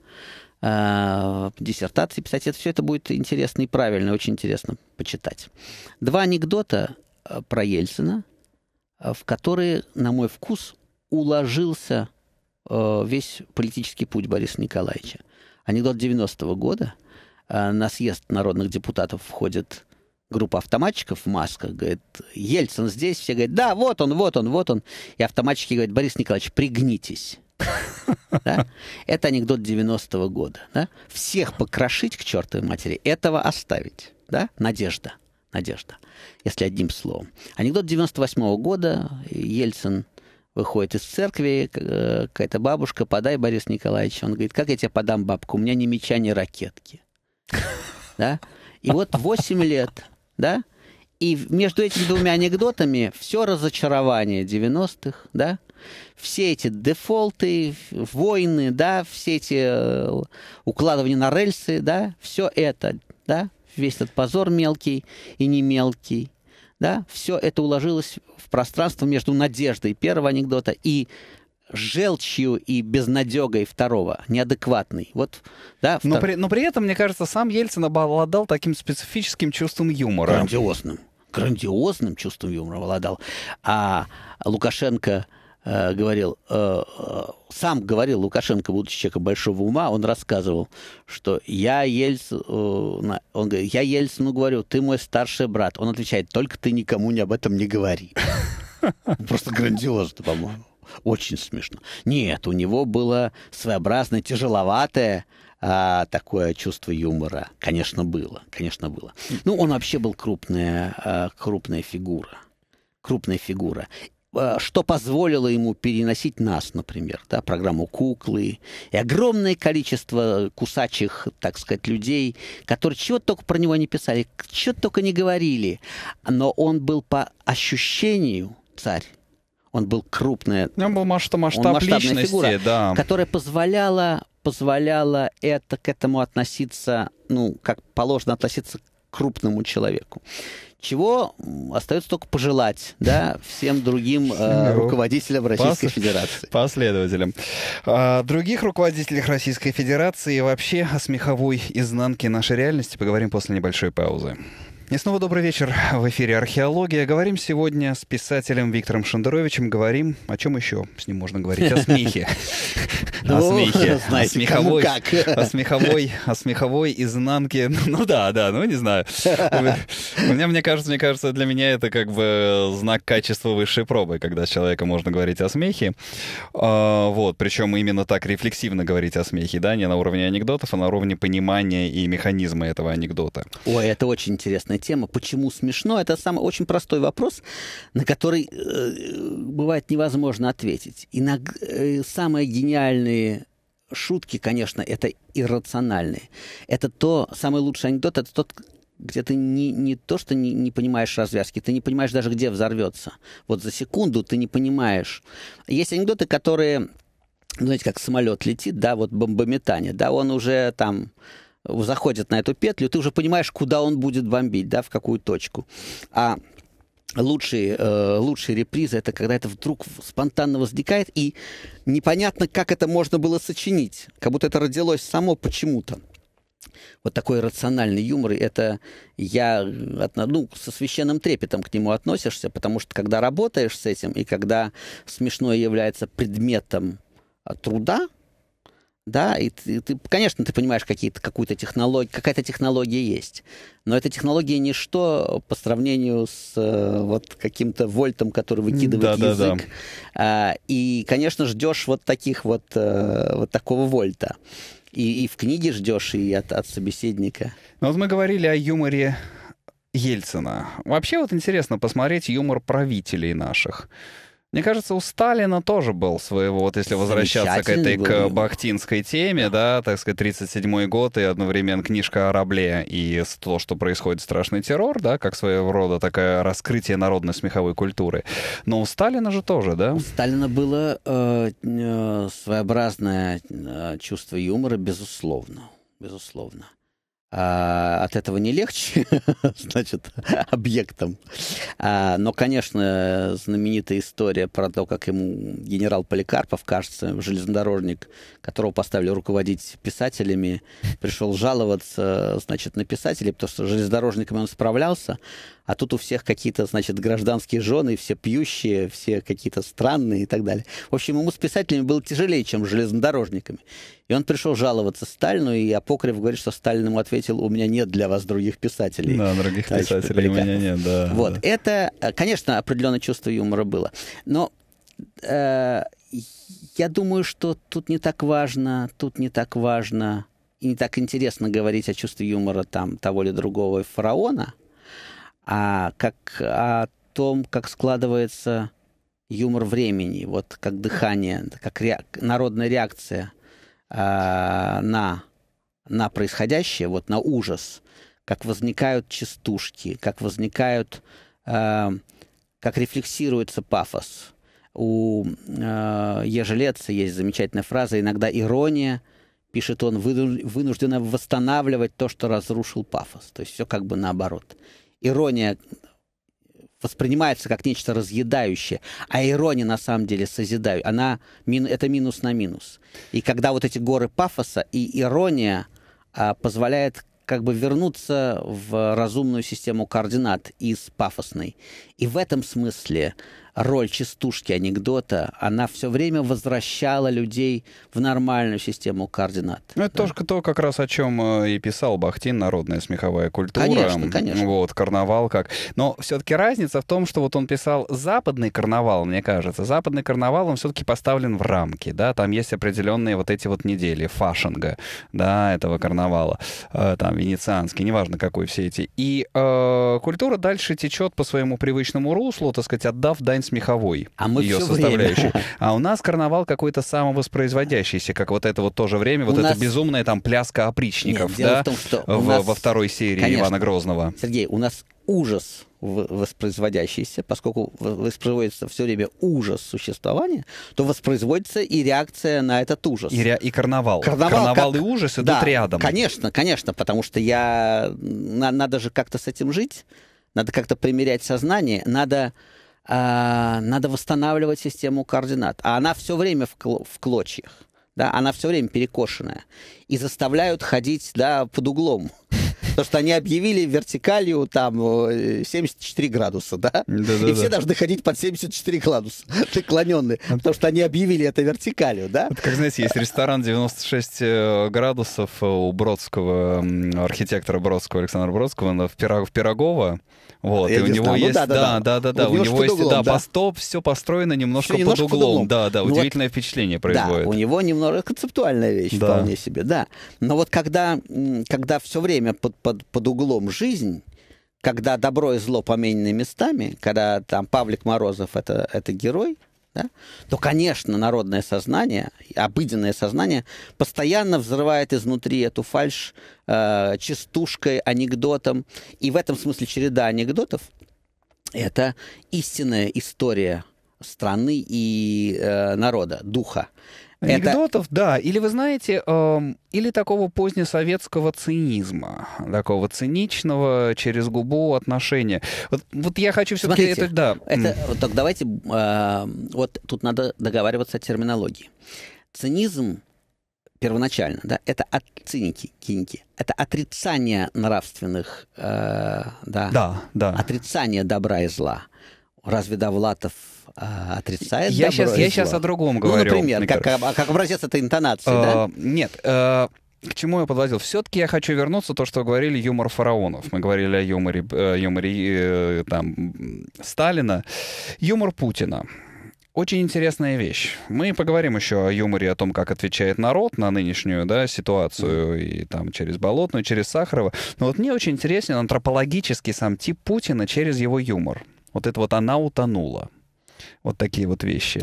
а, диссертации писать. Это все это будет интересно и правильно, очень интересно почитать. Два анекдота э, про Ельцина, э, в которые, на мой вкус, уложился Э, весь политический путь Бориса Николаевича. Анекдот 90-го года. Э, на съезд народных депутатов входит группа автоматчиков в масках, говорит, Ельцин здесь, все говорят, да, вот он, вот он, вот он. И автоматчики говорят, Борис Николаевич, пригнитесь. Это анекдот 90-го года. Да? Всех покрошить к чертовой матери, этого оставить. Да? Надежда. Надежда. Если одним словом. Анекдот 98-го года. Ельцин выходит из церкви, э, какая-то бабушка, подай, Борис Николаевич. Он говорит, как я тебе подам, бабку? У меня ни меча, ни ракетки. Да? И вот 8 лет, да? И между этими двумя анекдотами все разочарование 90-х, да? Все эти дефолты, войны, да, все эти э, укладывания на рельсы, да, все это, да, весь этот позор мелкий и не мелкий, да, все это уложилось в пространство между надеждой первого анекдота и желчью и безнадегой второго, неадекватный. Вот, да, втор... но, при, но при этом, мне кажется, сам Ельцин обладал таким специфическим чувством юмора. Грандиозным. Грандиозным чувством юмора обладал. А Лукашенко Э, говорил, э, э, сам говорил Лукашенко, будучи человеком большого ума, он рассказывал, что я Ельцин, он говорит, я Ельцину говорю, ты мой старший брат. Он отвечает, только ты никому не об этом не говори. Просто грандиозно, по-моему. Очень смешно. Нет, у него было своеобразное, тяжеловатое а, такое чувство юмора. Конечно, было. Конечно, было. Ну, он вообще был крупная, крупная фигура. Крупная фигура. Э, что позволило ему переносить нас, например, да, программу «Куклы», и огромное количество кусачих, так сказать, людей, которые чего только про него не писали, чего только не говорили, но он был по ощущению царь. Он был крупная... Он был масштаб, масштаб он масштабная личности, фигура, да. которая позволяла, позволяла это, к этому относиться, ну, как положено относиться крупному человеку. Чего остается только пожелать да, всем другим э, ну, руководителям Российской Пос... Федерации. Последователям. А, других руководителей Российской Федерации и вообще о смеховой изнанке нашей реальности поговорим после небольшой паузы. И снова добрый вечер. В эфире «Археология». Говорим сегодня с писателем Виктором Шендеровичем. Говорим, о чем еще с ним можно говорить? О смехе. Ну, о смехе. О смеховой. О смеховой. О смеховой изнанке. Ну да, да, ну не знаю. У меня, мне кажется, мне кажется, для меня это как бы знак качества высшей пробы, когда с человеком можно говорить о смехе. А, вот, причем именно так рефлексивно говорить о смехе, да, не на уровне анекдотов, а на уровне понимания и механизма этого анекдота. Ой, это очень интересно интересная тема. Почему смешно? Это самый очень простой вопрос, на который э, бывает невозможно ответить. И на, э, самые гениальные шутки, конечно, это иррациональные. Это то, самый лучший анекдот, это тот, где ты не, не то, что не, не понимаешь развязки, ты не понимаешь даже, где взорвется. Вот за секунду ты не понимаешь. Есть анекдоты, которые, ну, знаете, как самолет летит, да, вот бомбометание, да, он уже там заходит на эту петлю, ты уже понимаешь, куда он будет бомбить, да, в какую точку. А лучшие, э, лучшие репризы это когда это вдруг спонтанно возникает, и непонятно, как это можно было сочинить, как будто это родилось само почему-то. Вот такой рациональный юмор, это я ну, со священным трепетом к нему относишься, потому что когда работаешь с этим, и когда смешное является предметом а, труда, да, и ты, ты конечно, ты понимаешь, какие-то, какую-то технологию, какая-то технология есть, но эта технология ничто по сравнению с э, вот каким-то вольтом, который выкидывает да, язык, да, да. А, и, конечно, ждешь вот таких вот, э, вот такого вольта. И, и в книге ждешь, и от, от собеседника. Ну вот мы говорили о юморе Ельцина. Вообще вот интересно посмотреть юмор правителей наших. Мне кажется, у Сталина тоже был своего, вот если возвращаться к этой к бахтинской теме, да, так сказать, 37-й год и одновременно книжка о рабле и то, что происходит страшный террор, да, как своего рода такое раскрытие народной смеховой культуры. Но у Сталина же тоже, да? У Сталина было э, э своеобразное э, чувство юмора, безусловно, безусловно а, от этого не легче, значит, объектом. А, но, конечно, знаменитая история про то, как ему генерал Поликарпов, кажется, железнодорожник, которого поставили руководить писателями, пришел жаловаться, значит, на писателей, потому что железнодорожниками он справлялся, а тут у всех какие-то, значит, гражданские жены, все пьющие, все какие-то странные и так далее. В общем, ему с писателями было тяжелее, чем с железнодорожниками. И он пришел жаловаться Сталину, и Апокриф говорит, что Сталин ему ответил, у меня нет для вас других писателей. Да, других писателей у меня нет, да. Вот, да. это, э, конечно, определенное чувство юмора было. Но э, я думаю, что тут не так важно, тут не так важно и не так интересно говорить о чувстве юмора там того или другого фараона, а как о том, как складывается юмор времени, вот как дыхание, как ре... народная реакция – Э, на, на происходящее, вот на ужас, как возникают частушки, как возникают, э, как рефлексируется пафос. У э, Ежелеца есть замечательная фраза «иногда ирония», пишет он, вынуждена восстанавливать то, что разрушил пафос. То есть все как бы наоборот. Ирония воспринимается как нечто разъедающее, а ирония на самом деле созидает. Она, мин, это минус на минус. И когда вот эти горы пафоса и ирония а, позволяет как бы вернуться в разумную систему координат из пафосной. И в этом смысле роль частушки анекдота, она все время возвращала людей в нормальную систему координат. Ну, это да? то, то, как раз о чем э, и писал Бахтин, народная смеховая культура. Конечно, конечно. Вот, карнавал как. Но все-таки разница в том, что вот он писал западный карнавал, мне кажется. Западный карнавал, он все-таки поставлен в рамки, да, там есть определенные вот эти вот недели фашинга, да, этого карнавала, э, там, венецианский, неважно какой все эти. И э, культура дальше течет по своему привычному руслу, так сказать, отдав дань смеховой. А мы ее все составляющей. Время. А у нас карнавал какой-то самовоспроизводящийся, как вот это вот то же время, у вот нас... эта безумная там пляска опричников, Нет, да? Дело в том, что в, нас... во второй серии Конечно. Ивана Грозного. Сергей, у нас ужас воспроизводящийся, поскольку воспроизводится все время ужас существования, то воспроизводится и реакция на этот ужас. И, ре... и карнавал. Карнавал, карнавал как... и ужас идут да, рядом. Конечно, конечно, потому что я... надо же как-то с этим жить, надо как-то примерять сознание, надо а, надо восстанавливать систему координат. А она все время в, кло в клочьях да, она все время перекошенная, и заставляют ходить, да, под углом, Потому что они объявили вертикалью там 74 градуса, да? И все должны ходить под 74 градуса, наклоненные. Потому что они объявили это вертикалью, да? как знаете, есть ресторан 96 э, градусов э, у Бродского, архитектора Бродского, Александра Бродского, в, Пирог, в Пирогово. Вот, и у него ну есть, да, да, да, да, да, у него есть, да, да. Постов, все построено немножко, под, углом. под углом, да, да, ну удивительное впечатление производит. у него немножко концептуальная вещь вполне себе, да. Но вот когда, когда все время под под, под углом жизнь, когда добро и зло поменены местами, когда там Павлик Морозов это, это герой, да, то, конечно, народное сознание, обыденное сознание постоянно взрывает изнутри эту фальш э, частушкой, анекдотом. И в этом смысле череда анекдотов – это истинная история страны и э, народа, духа. Анекдотов, это... да. Или вы знаете, эм, или такого позднесоветского цинизма, такого циничного через губу отношения. Вот, вот я хочу все-таки это, да. Это, вот, так давайте, э, вот тут надо договариваться о терминологии. Цинизм первоначально, да, это от циники, киники, это отрицание нравственных, э, да, да, да, отрицание добра и зла. Разве Довлатов а, отрицает я добро сейчас, Я сейчас о другом ну, говорю. Ну, например, как, как образец этой интонации, а, да? Нет, э, к чему я подводил? Все-таки я хочу вернуться то, что говорили юмор фараонов. Мы говорили о юморе, э, юморе э, там, Сталина. Юмор Путина. Очень интересная вещь. Мы поговорим еще о юморе, о том, как отвечает народ на нынешнюю да, ситуацию, и там через Болотную, через Сахарова. Но вот мне очень интересен антропологический сам тип Путина через его юмор. Вот это вот она утонула. Вот такие вот вещи.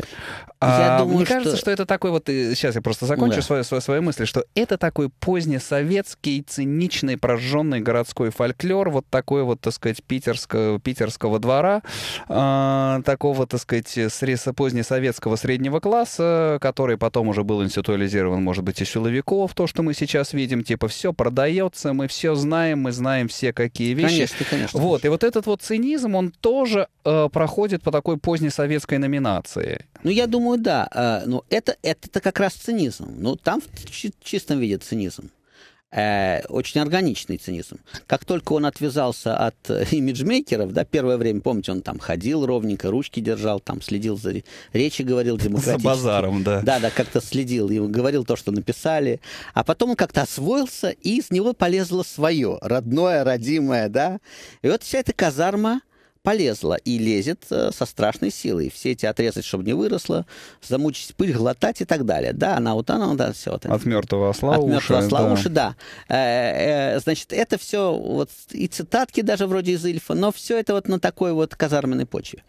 Я а, думаю, мне кажется, что... это такой вот... Э, сейчас я просто закончу да. свою, свою, свою мысль, что это такой позднесоветский, циничный, прожженный городской фольклор, вот такой вот, так сказать, питерского, питерского двора, э, такого, так сказать, срез, позднесоветского среднего класса, который потом уже был институализирован, может быть, и силовиков, то, что мы сейчас видим, типа, все продается, мы все знаем, мы знаем все какие вещи. Конечно, конечно. Вот, и вот этот вот цинизм, он тоже э, проходит по такой позднесоветской советской номинации. Ну, я думаю, да. А, Но ну, это, это, это как раз цинизм. Ну, там в чистом виде цинизм. Э, очень органичный цинизм. Как только он отвязался от имиджмейкеров, да, первое время, помните, он там ходил ровненько, ручки держал, там следил за речи, говорил демократически. За базаром, да. Да, да, как-то следил, ему говорил то, что написали. А потом он как-то освоился, и из него полезло свое, родное, родимое, да. И вот вся эта казарма, полезла и лезет э, со страшной силой. Все эти отрезать, чтобы не выросло, замучить пыль, глотать и так далее. Да, она вот она, да, все. Это. От мертвого осла От уши. От мертвого осла да. уши, да. Э, э, э значит, это все, вот и цитатки даже вроде из Ильфа, но все это вот на такой вот казарменной почве.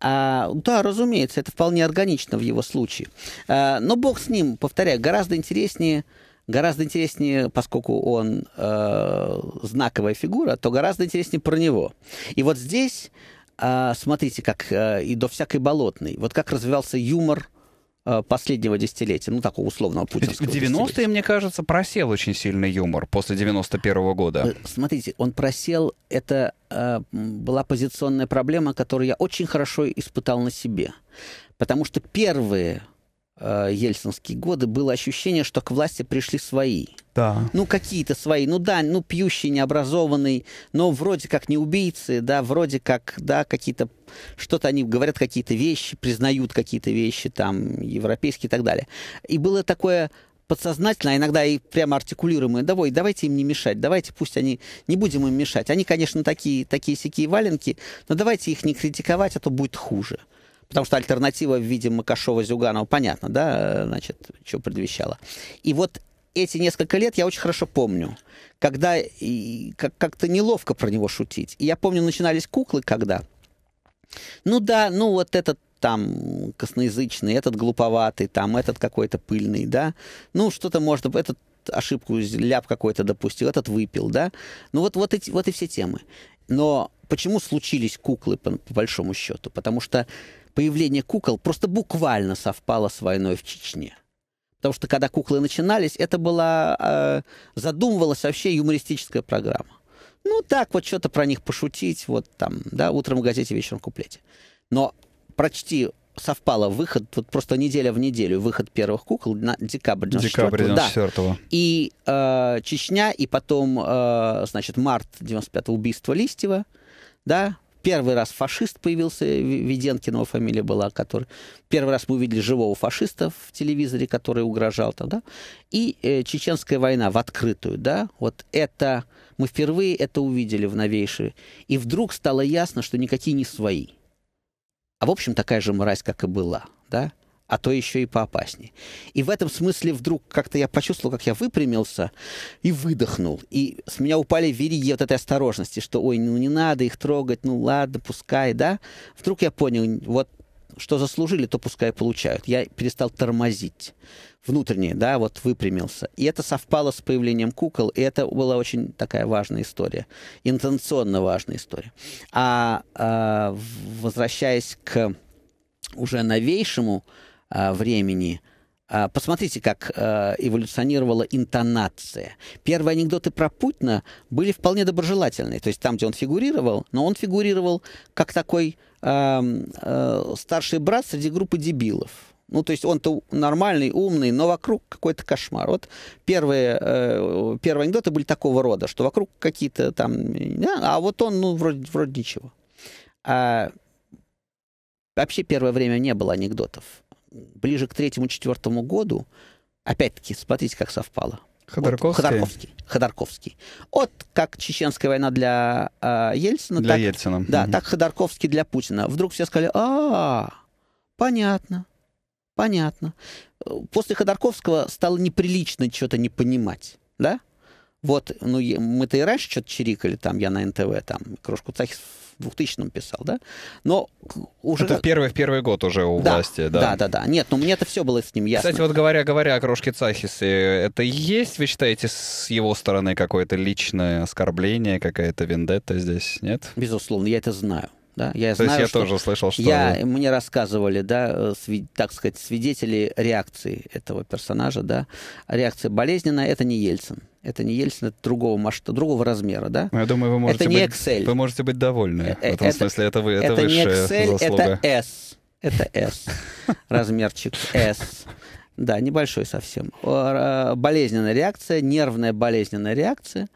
А, да, разумеется, это вполне органично в его случае. А, но бог с ним, повторяю, гораздо интереснее гораздо интереснее, поскольку он э, знаковая фигура, то гораздо интереснее про него. И вот здесь, э, смотрите, как э, и до всякой болотной, вот как развивался юмор э, последнего десятилетия, ну, такого условного путинского В 90-е, мне кажется, просел очень сильный юмор после 91-го года. Э, смотрите, он просел, это э, была позиционная проблема, которую я очень хорошо испытал на себе. Потому что первые э, ельцинские годы было ощущение, что к власти пришли свои. Да. Ну, какие-то свои. Ну да, ну, пьющий, необразованный, но вроде как не убийцы, да, вроде как, да, какие-то что-то они говорят, какие-то вещи, признают какие-то вещи, там, европейские и так далее. И было такое подсознательно, а иногда и прямо артикулируемые, давай, давайте им не мешать, давайте пусть они, не будем им мешать. Они, конечно, такие, такие сякие валенки, но давайте их не критиковать, а то будет хуже. Потому что альтернатива в виде Макашова-Зюганова, понятно, да, э, значит, что предвещало. И вот эти несколько лет я очень хорошо помню, когда как- как-то неловко про него шутить. И я помню, начинались куклы когда. Ну да, ну вот этот там косноязычный, этот глуповатый, там этот какой-то пыльный, да. Ну что-то может этот ошибку, ляп какой-то допустил, этот выпил, да. Ну вот, вот, эти, вот и все темы. Но почему случились куклы, по, по большому счету? Потому что появление кукол просто буквально совпало с войной в Чечне. Потому что когда куклы начинались, это была э, задумывалась вообще юмористическая программа. Ну так, вот что-то про них пошутить, вот там, да, утром в газете, вечером в куплете. Но почти совпало выход, вот просто неделя в неделю, выход первых кукол на декабрь 94 Декабрь 94 да. И э, Чечня, и потом, э, значит, март 95 убийство Листьева, да, Первый раз фашист появился, Веденкинова фамилия была, который... Первый раз мы увидели живого фашиста в телевизоре, который угрожал тогда. И э, Чеченская война в открытую, да, вот это... Мы впервые это увидели в новейшие, И вдруг стало ясно, что никакие не свои. А в общем, такая же мразь, как и была, да а то еще и поопаснее. И в этом смысле вдруг как-то я почувствовал, как я выпрямился и выдохнул. И с меня упали вериги вот этой осторожности, что ой, ну не надо их трогать, ну ладно, пускай, да. Вдруг я понял, вот что заслужили, то пускай получают. Я перестал тормозить внутренне, да, вот выпрямился. И это совпало с появлением кукол, и это была очень такая важная история, интенционно важная история. А, а возвращаясь к уже новейшему Э, времени. Э, посмотрите, как э, эволюционировала интонация. Первые анекдоты про Путина были вполне доброжелательные. То есть там, где он фигурировал, но он фигурировал как такой эм, старший брат среди группы дебилов. Ну, то есть он-то нормальный, умный, но вокруг какой-то кошмар. Вот первые, э, первые анекдоты были такого рода, что вокруг какие-то там... А вот он, ну, вроде, вроде ничего. А, вообще первое время не было анекдотов ближе к третьему-четвертому году, опять-таки, смотрите, как совпало. Ходорковский. Вот, Ходорковский. Ходорковский. Вот как чеченская война для э, Ельцина. Для так, Ельцина. Да, угу. так Ходорковский для Путина. Вдруг все сказали, а, -а, -а понятно, понятно. После Ходорковского стало неприлично что-то не понимать, да? Вот, ну, мы-то и раньше что-то чирикали, там, я на НТВ, там, крошку Цахис в 2000-м писал, да? Но уже... Это в первый, в первый год уже у да, власти, да? Да, да, да. Нет, ну мне это все было с ним ясно. Кстати, вот говоря, говоря о Крошке Цахисе, это есть, вы считаете, с его стороны какое-то личное оскорбление, какая-то вендетта здесь, нет? Безусловно, я это знаю. Да? Я То знаю, есть я тоже слышал, что... Я, мне рассказывали, да, э, сви, так сказать, свидетели реакции этого персонажа. Да? Реакция болезненная — это не Ельцин. Это не Ельцин, это другого масштаба, другого размера, да? Ну, я думаю, вы можете, это не быть, Excel. Вы можете быть довольны. Э, в этом это, смысле это, вы, это, это высшая не Excel, заслуга. Это S. Это S. Размерчик S. Да, небольшой совсем. Болезненная реакция, нервная болезненная реакция.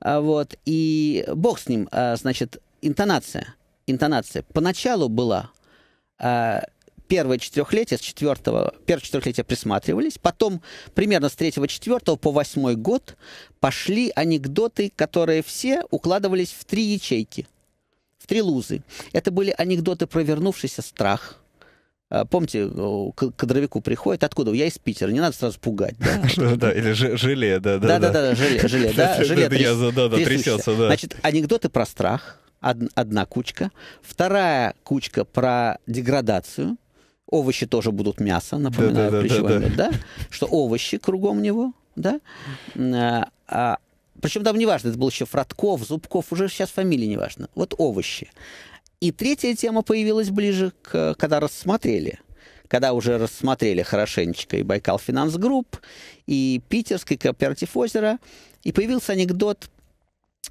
А вот. И бог с ним, а, значит, интонация – интонация. Поначалу была э, первое четырехлетие, с четвертого, первое четырехлетие присматривались, потом примерно с третьего, четвертого по восьмой год пошли анекдоты, которые все укладывались в три ячейки, в три лузы. Это были анекдоты про вернувшийся страх а, – Помните, к кадровику приходит, откуда? Я из Питера, не надо сразу пугать. Да, или желе, да, да. Да, да, да, желе, желе, да, желе. Я, да, да, трясется, да. Значит, анекдоты про страх, одна кучка. Вторая кучка про деградацию. Овощи тоже будут мясо, напоминаю, да, да, да, да, да, что овощи кругом него, да. А, а причем там неважно, это был еще Фродков, Зубков, уже сейчас фамилии неважно. Вот овощи. И третья тема появилась ближе, к, когда рассмотрели когда уже рассмотрели хорошенечко и Байкал Финанс Групп, и Питерский кооператив озера, и появился анекдот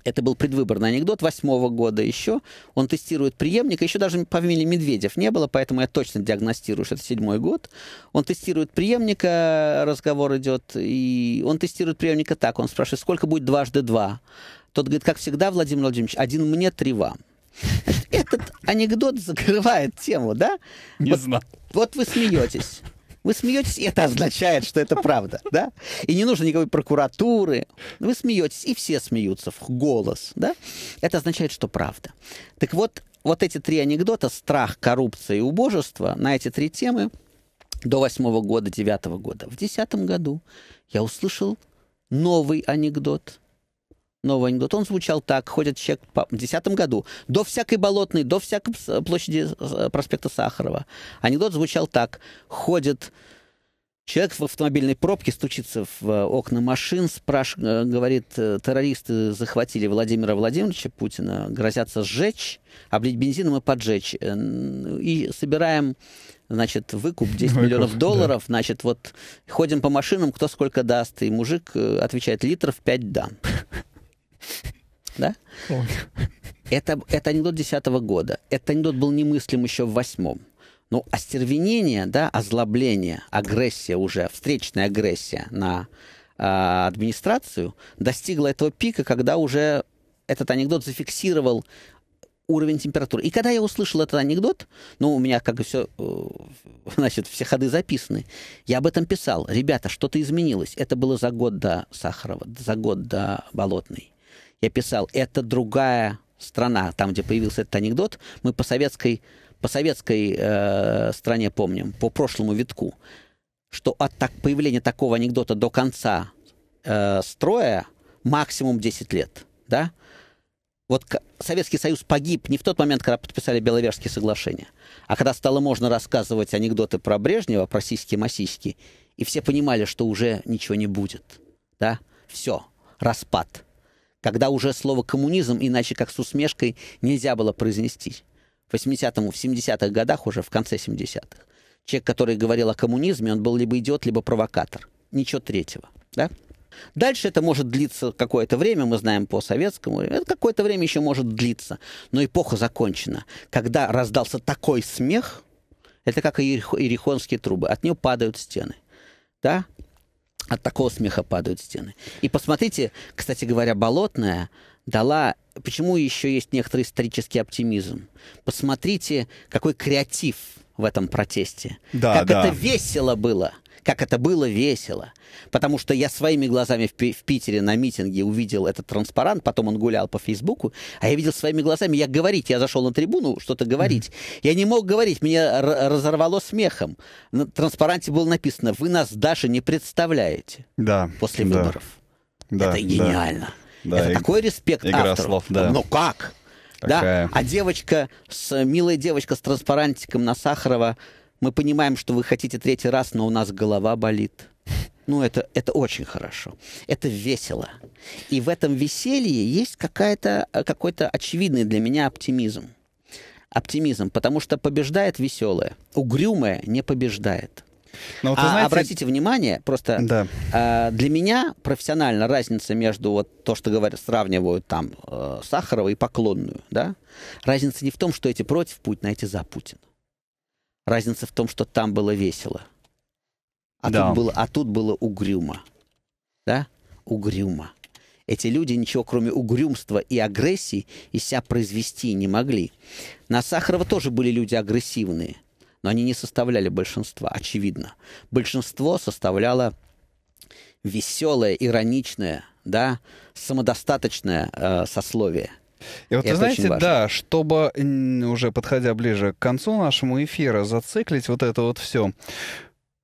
это был предвыборный анекдот восьмого года еще. Он тестирует преемника. Еще даже по фамилии Медведев не было, поэтому я точно диагностирую, что это седьмой год. Он тестирует преемника, разговор идет, и он тестирует преемника так. Он спрашивает, сколько будет дважды два? Тот говорит, как всегда, Владимир Владимирович, один мне, три вам. Этот анекдот закрывает тему, да? Не вот, знаю. Вот вы смеетесь. Вы смеетесь, и это означает, что это правда, да? И не нужно никакой прокуратуры. Вы смеетесь, и все смеются в голос, да? Это означает, что правда. Так вот, вот эти три анекдота «Страх, коррупция и убожество» на эти три темы до восьмого года, девятого года. В десятом году я услышал новый анекдот, Новый анекдот он звучал так, ходит человек в 2010 году, до всякой болотной, до всякой площади э, проспекта Сахарова. Анекдот звучал так, ходит человек в автомобильной пробке, стучится в э, окна машин, спраш... Э, говорит, террористы захватили Владимира Владимировича Путина, грозятся сжечь, облить бензином и поджечь. И собираем значит, выкуп 10 выкуп, миллионов долларов, да. значит, вот ходим по машинам, кто сколько даст, и мужик отвечает, литров 5 дам. Да? Это, это анекдот десятого года. Этот анекдот был немыслим еще в восьмом. Ну, остервенение, да, озлобление, агрессия уже, встречная агрессия на э, администрацию достигла этого пика, когда уже этот анекдот зафиксировал уровень температуры. И когда я услышал этот анекдот, ну, у меня как бы все, э, значит, все ходы записаны, я об этом писал. Ребята, что-то изменилось. Это было за год до Сахарова, за год до Болотной я писал, это другая страна, там, где появился этот анекдот, мы по советской, по советской э, стране помним, по прошлому витку, что от так, появления такого анекдота до конца э, строя максимум 10 лет, да? Вот Советский Союз погиб не в тот момент, когда подписали Беловежские соглашения, а когда стало можно рассказывать анекдоты про Брежнева, про сиськи-масиськи, и все понимали, что уже ничего не будет, да? Все, распад – когда уже слово «коммунизм» иначе как с усмешкой нельзя было произнести. В 80-м, в 70-х годах уже, в конце 70-х. Человек, который говорил о коммунизме, он был либо идиот, либо провокатор. Ничего третьего. Да? Дальше это может длиться какое-то время, мы знаем по советскому, это какое-то время еще может длиться, но эпоха закончена. Когда раздался такой смех, это как иерихонские трубы, от нее падают стены. Да? От такого смеха падают стены. И посмотрите, кстати говоря, «Болотная» дала... Почему еще есть некоторый исторический оптимизм? Посмотрите, какой креатив в этом протесте. Да, как да. это весело было как это было весело. Потому что я своими глазами в, в Питере на митинге увидел этот транспарант, потом он гулял по Фейсбуку, а я видел своими глазами, я говорить, я зашел на трибуну что-то говорить. Mm-hmm. Я не мог говорить, меня разорвало смехом. На транспаранте было написано, вы нас даже не представляете да, после да. выборов. Да, это да, гениально. Да, это и... такой респект Игра автору. Слов, да. Ну как? Такая. Да? А девочка, с, милая девочка с транспарантиком на Сахарова мы понимаем, что вы хотите третий раз, но у нас голова болит. Ну, это, это очень хорошо. Это весело. И в этом веселье есть какая-то, э, какой-то очевидный для меня оптимизм. Оптимизм, потому что побеждает веселое. Угрюмое не побеждает. Но ну, вот, а, знаете... Обратите внимание, просто да. э, для меня профессионально разница между вот то, что говорят, сравнивают там э, Сахарова и Поклонную, да, разница не в том, что эти против Путина, а эти за Путина. Разница в том, что там было весело. А, да. тут, было, а тут было угрюмо. Да? Угрюмо. Эти люди ничего, кроме угрюмства и агрессии, из себя произвести не могли. На Сахарова тоже были люди агрессивные, но они не составляли большинства, очевидно. Большинство составляло веселое, ироничное, да, самодостаточное э, сословие – и вот, и вы знаете, да, чтобы уже подходя ближе к концу нашему эфира, зациклить вот это вот все,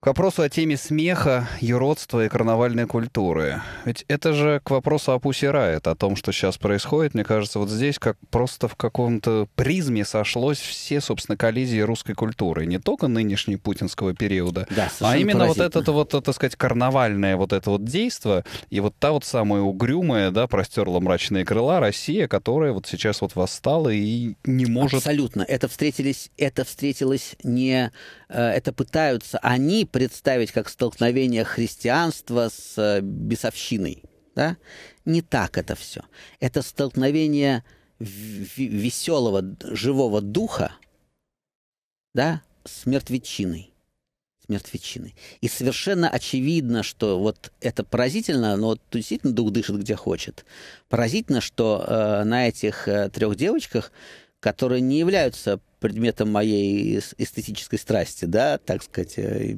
к вопросу о теме смеха, юродства и карнавальной культуры. Ведь это же к вопросу о Пусси Райт, о том, что сейчас происходит. Мне кажется, вот здесь как просто в каком-то призме сошлось все, собственно, коллизии русской культуры. Не только нынешней путинского периода, да, а именно вот это вот, э, так сказать, карнавальное вот это вот действо и вот та вот самая угрюмая, да, простерла мрачные крыла Россия, которая вот сейчас вот восстала и не может... Абсолютно. Это встретились, это встретилось не... Э, это пытаются... Они представить как столкновение христианства с э, бесовщиной. Да? Не так это все. Это столкновение веселого живого духа да, с мертвечиной. С И совершенно очевидно, что вот это поразительно, но вот действительно дух дышит где хочет. Поразительно, что э, на этих э, трех девочках которые не являются предметом моей эстетической страсти, да, так сказать, э,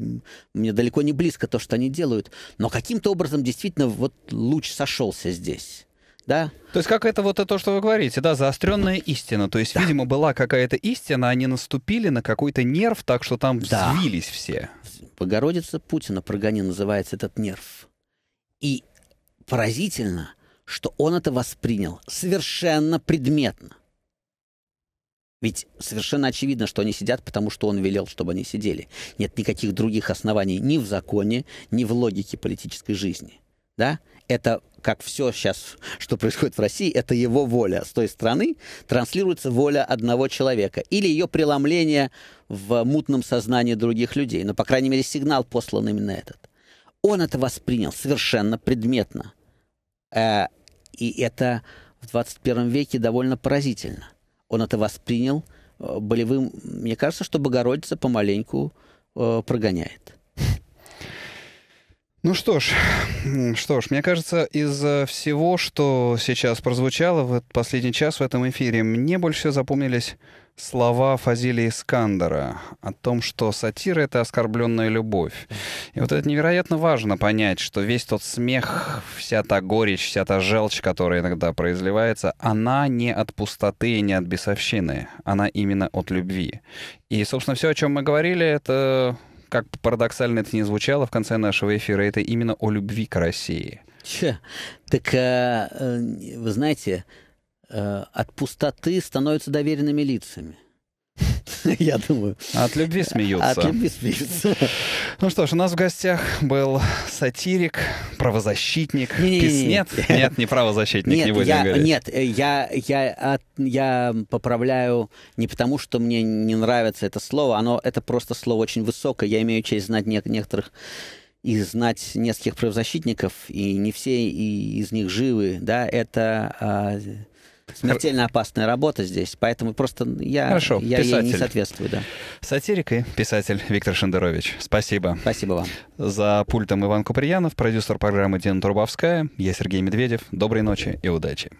мне далеко не близко то, что они делают, но каким-то образом действительно вот луч сошелся здесь. Да. То есть как это вот то, что вы говорите, да, заостренная истина. То есть, да. видимо, была какая-то истина, они наступили на какой-то нерв, так что там да. все. Богородица Путина, прогони называется этот нерв. И поразительно, что он это воспринял совершенно предметно. Ведь совершенно очевидно, что они сидят, потому что он велел, чтобы они сидели. Нет никаких других оснований ни в законе, ни в логике политической жизни. Да? Это как все сейчас, что происходит в России, это его воля. С той стороны транслируется воля одного человека или ее преломление в мутном сознании других людей. Но, по крайней мере, сигнал послан именно этот. Он это воспринял совершенно предметно. Э, и это в 21 веке довольно поразительно он это воспринял э, болевым. Мне кажется, что Богородица помаленьку э, прогоняет. Ну что ж, что ж, мне кажется, из э, всего, что сейчас прозвучало в последний час в этом эфире, мне больше всего запомнились слова Фазилия Искандера о том, что сатира — это оскорбленная любовь. И вот это невероятно важно понять, что весь тот смех, вся та горечь, вся та желчь, которая иногда произливается, она не от пустоты и не от бесовщины, она именно от любви. И, собственно, все, о чем мы говорили, это как парадоксально это не звучало в конце нашего эфира, это именно о любви к России. Че? Так, э, э, вы знаете, э, от пустоты становятся доверенными лицами. я думаю. От любви смеются. От любви смеются. Ну что ж, у нас в гостях был сатирик, правозащитник, не, Нет, нет, не правозащитник, нет, не будем говорить. Нет, я, я, я поправляю не потому, что мне не нравится это слово, оно, это просто слово очень высокое, я имею честь знать некоторых и знать нескольких правозащитников, и не все и из них живы, да, это а, Смертельно опасная работа здесь, поэтому просто я, Хорошо, я ей не соответствую. Да. Сатирик и писатель Виктор Шендерович. Спасибо. Спасибо вам. За пультом Иван Куприянов, продюсер программы Дина Трубовская. Я Сергей Медведев. Доброй ночи и удачи.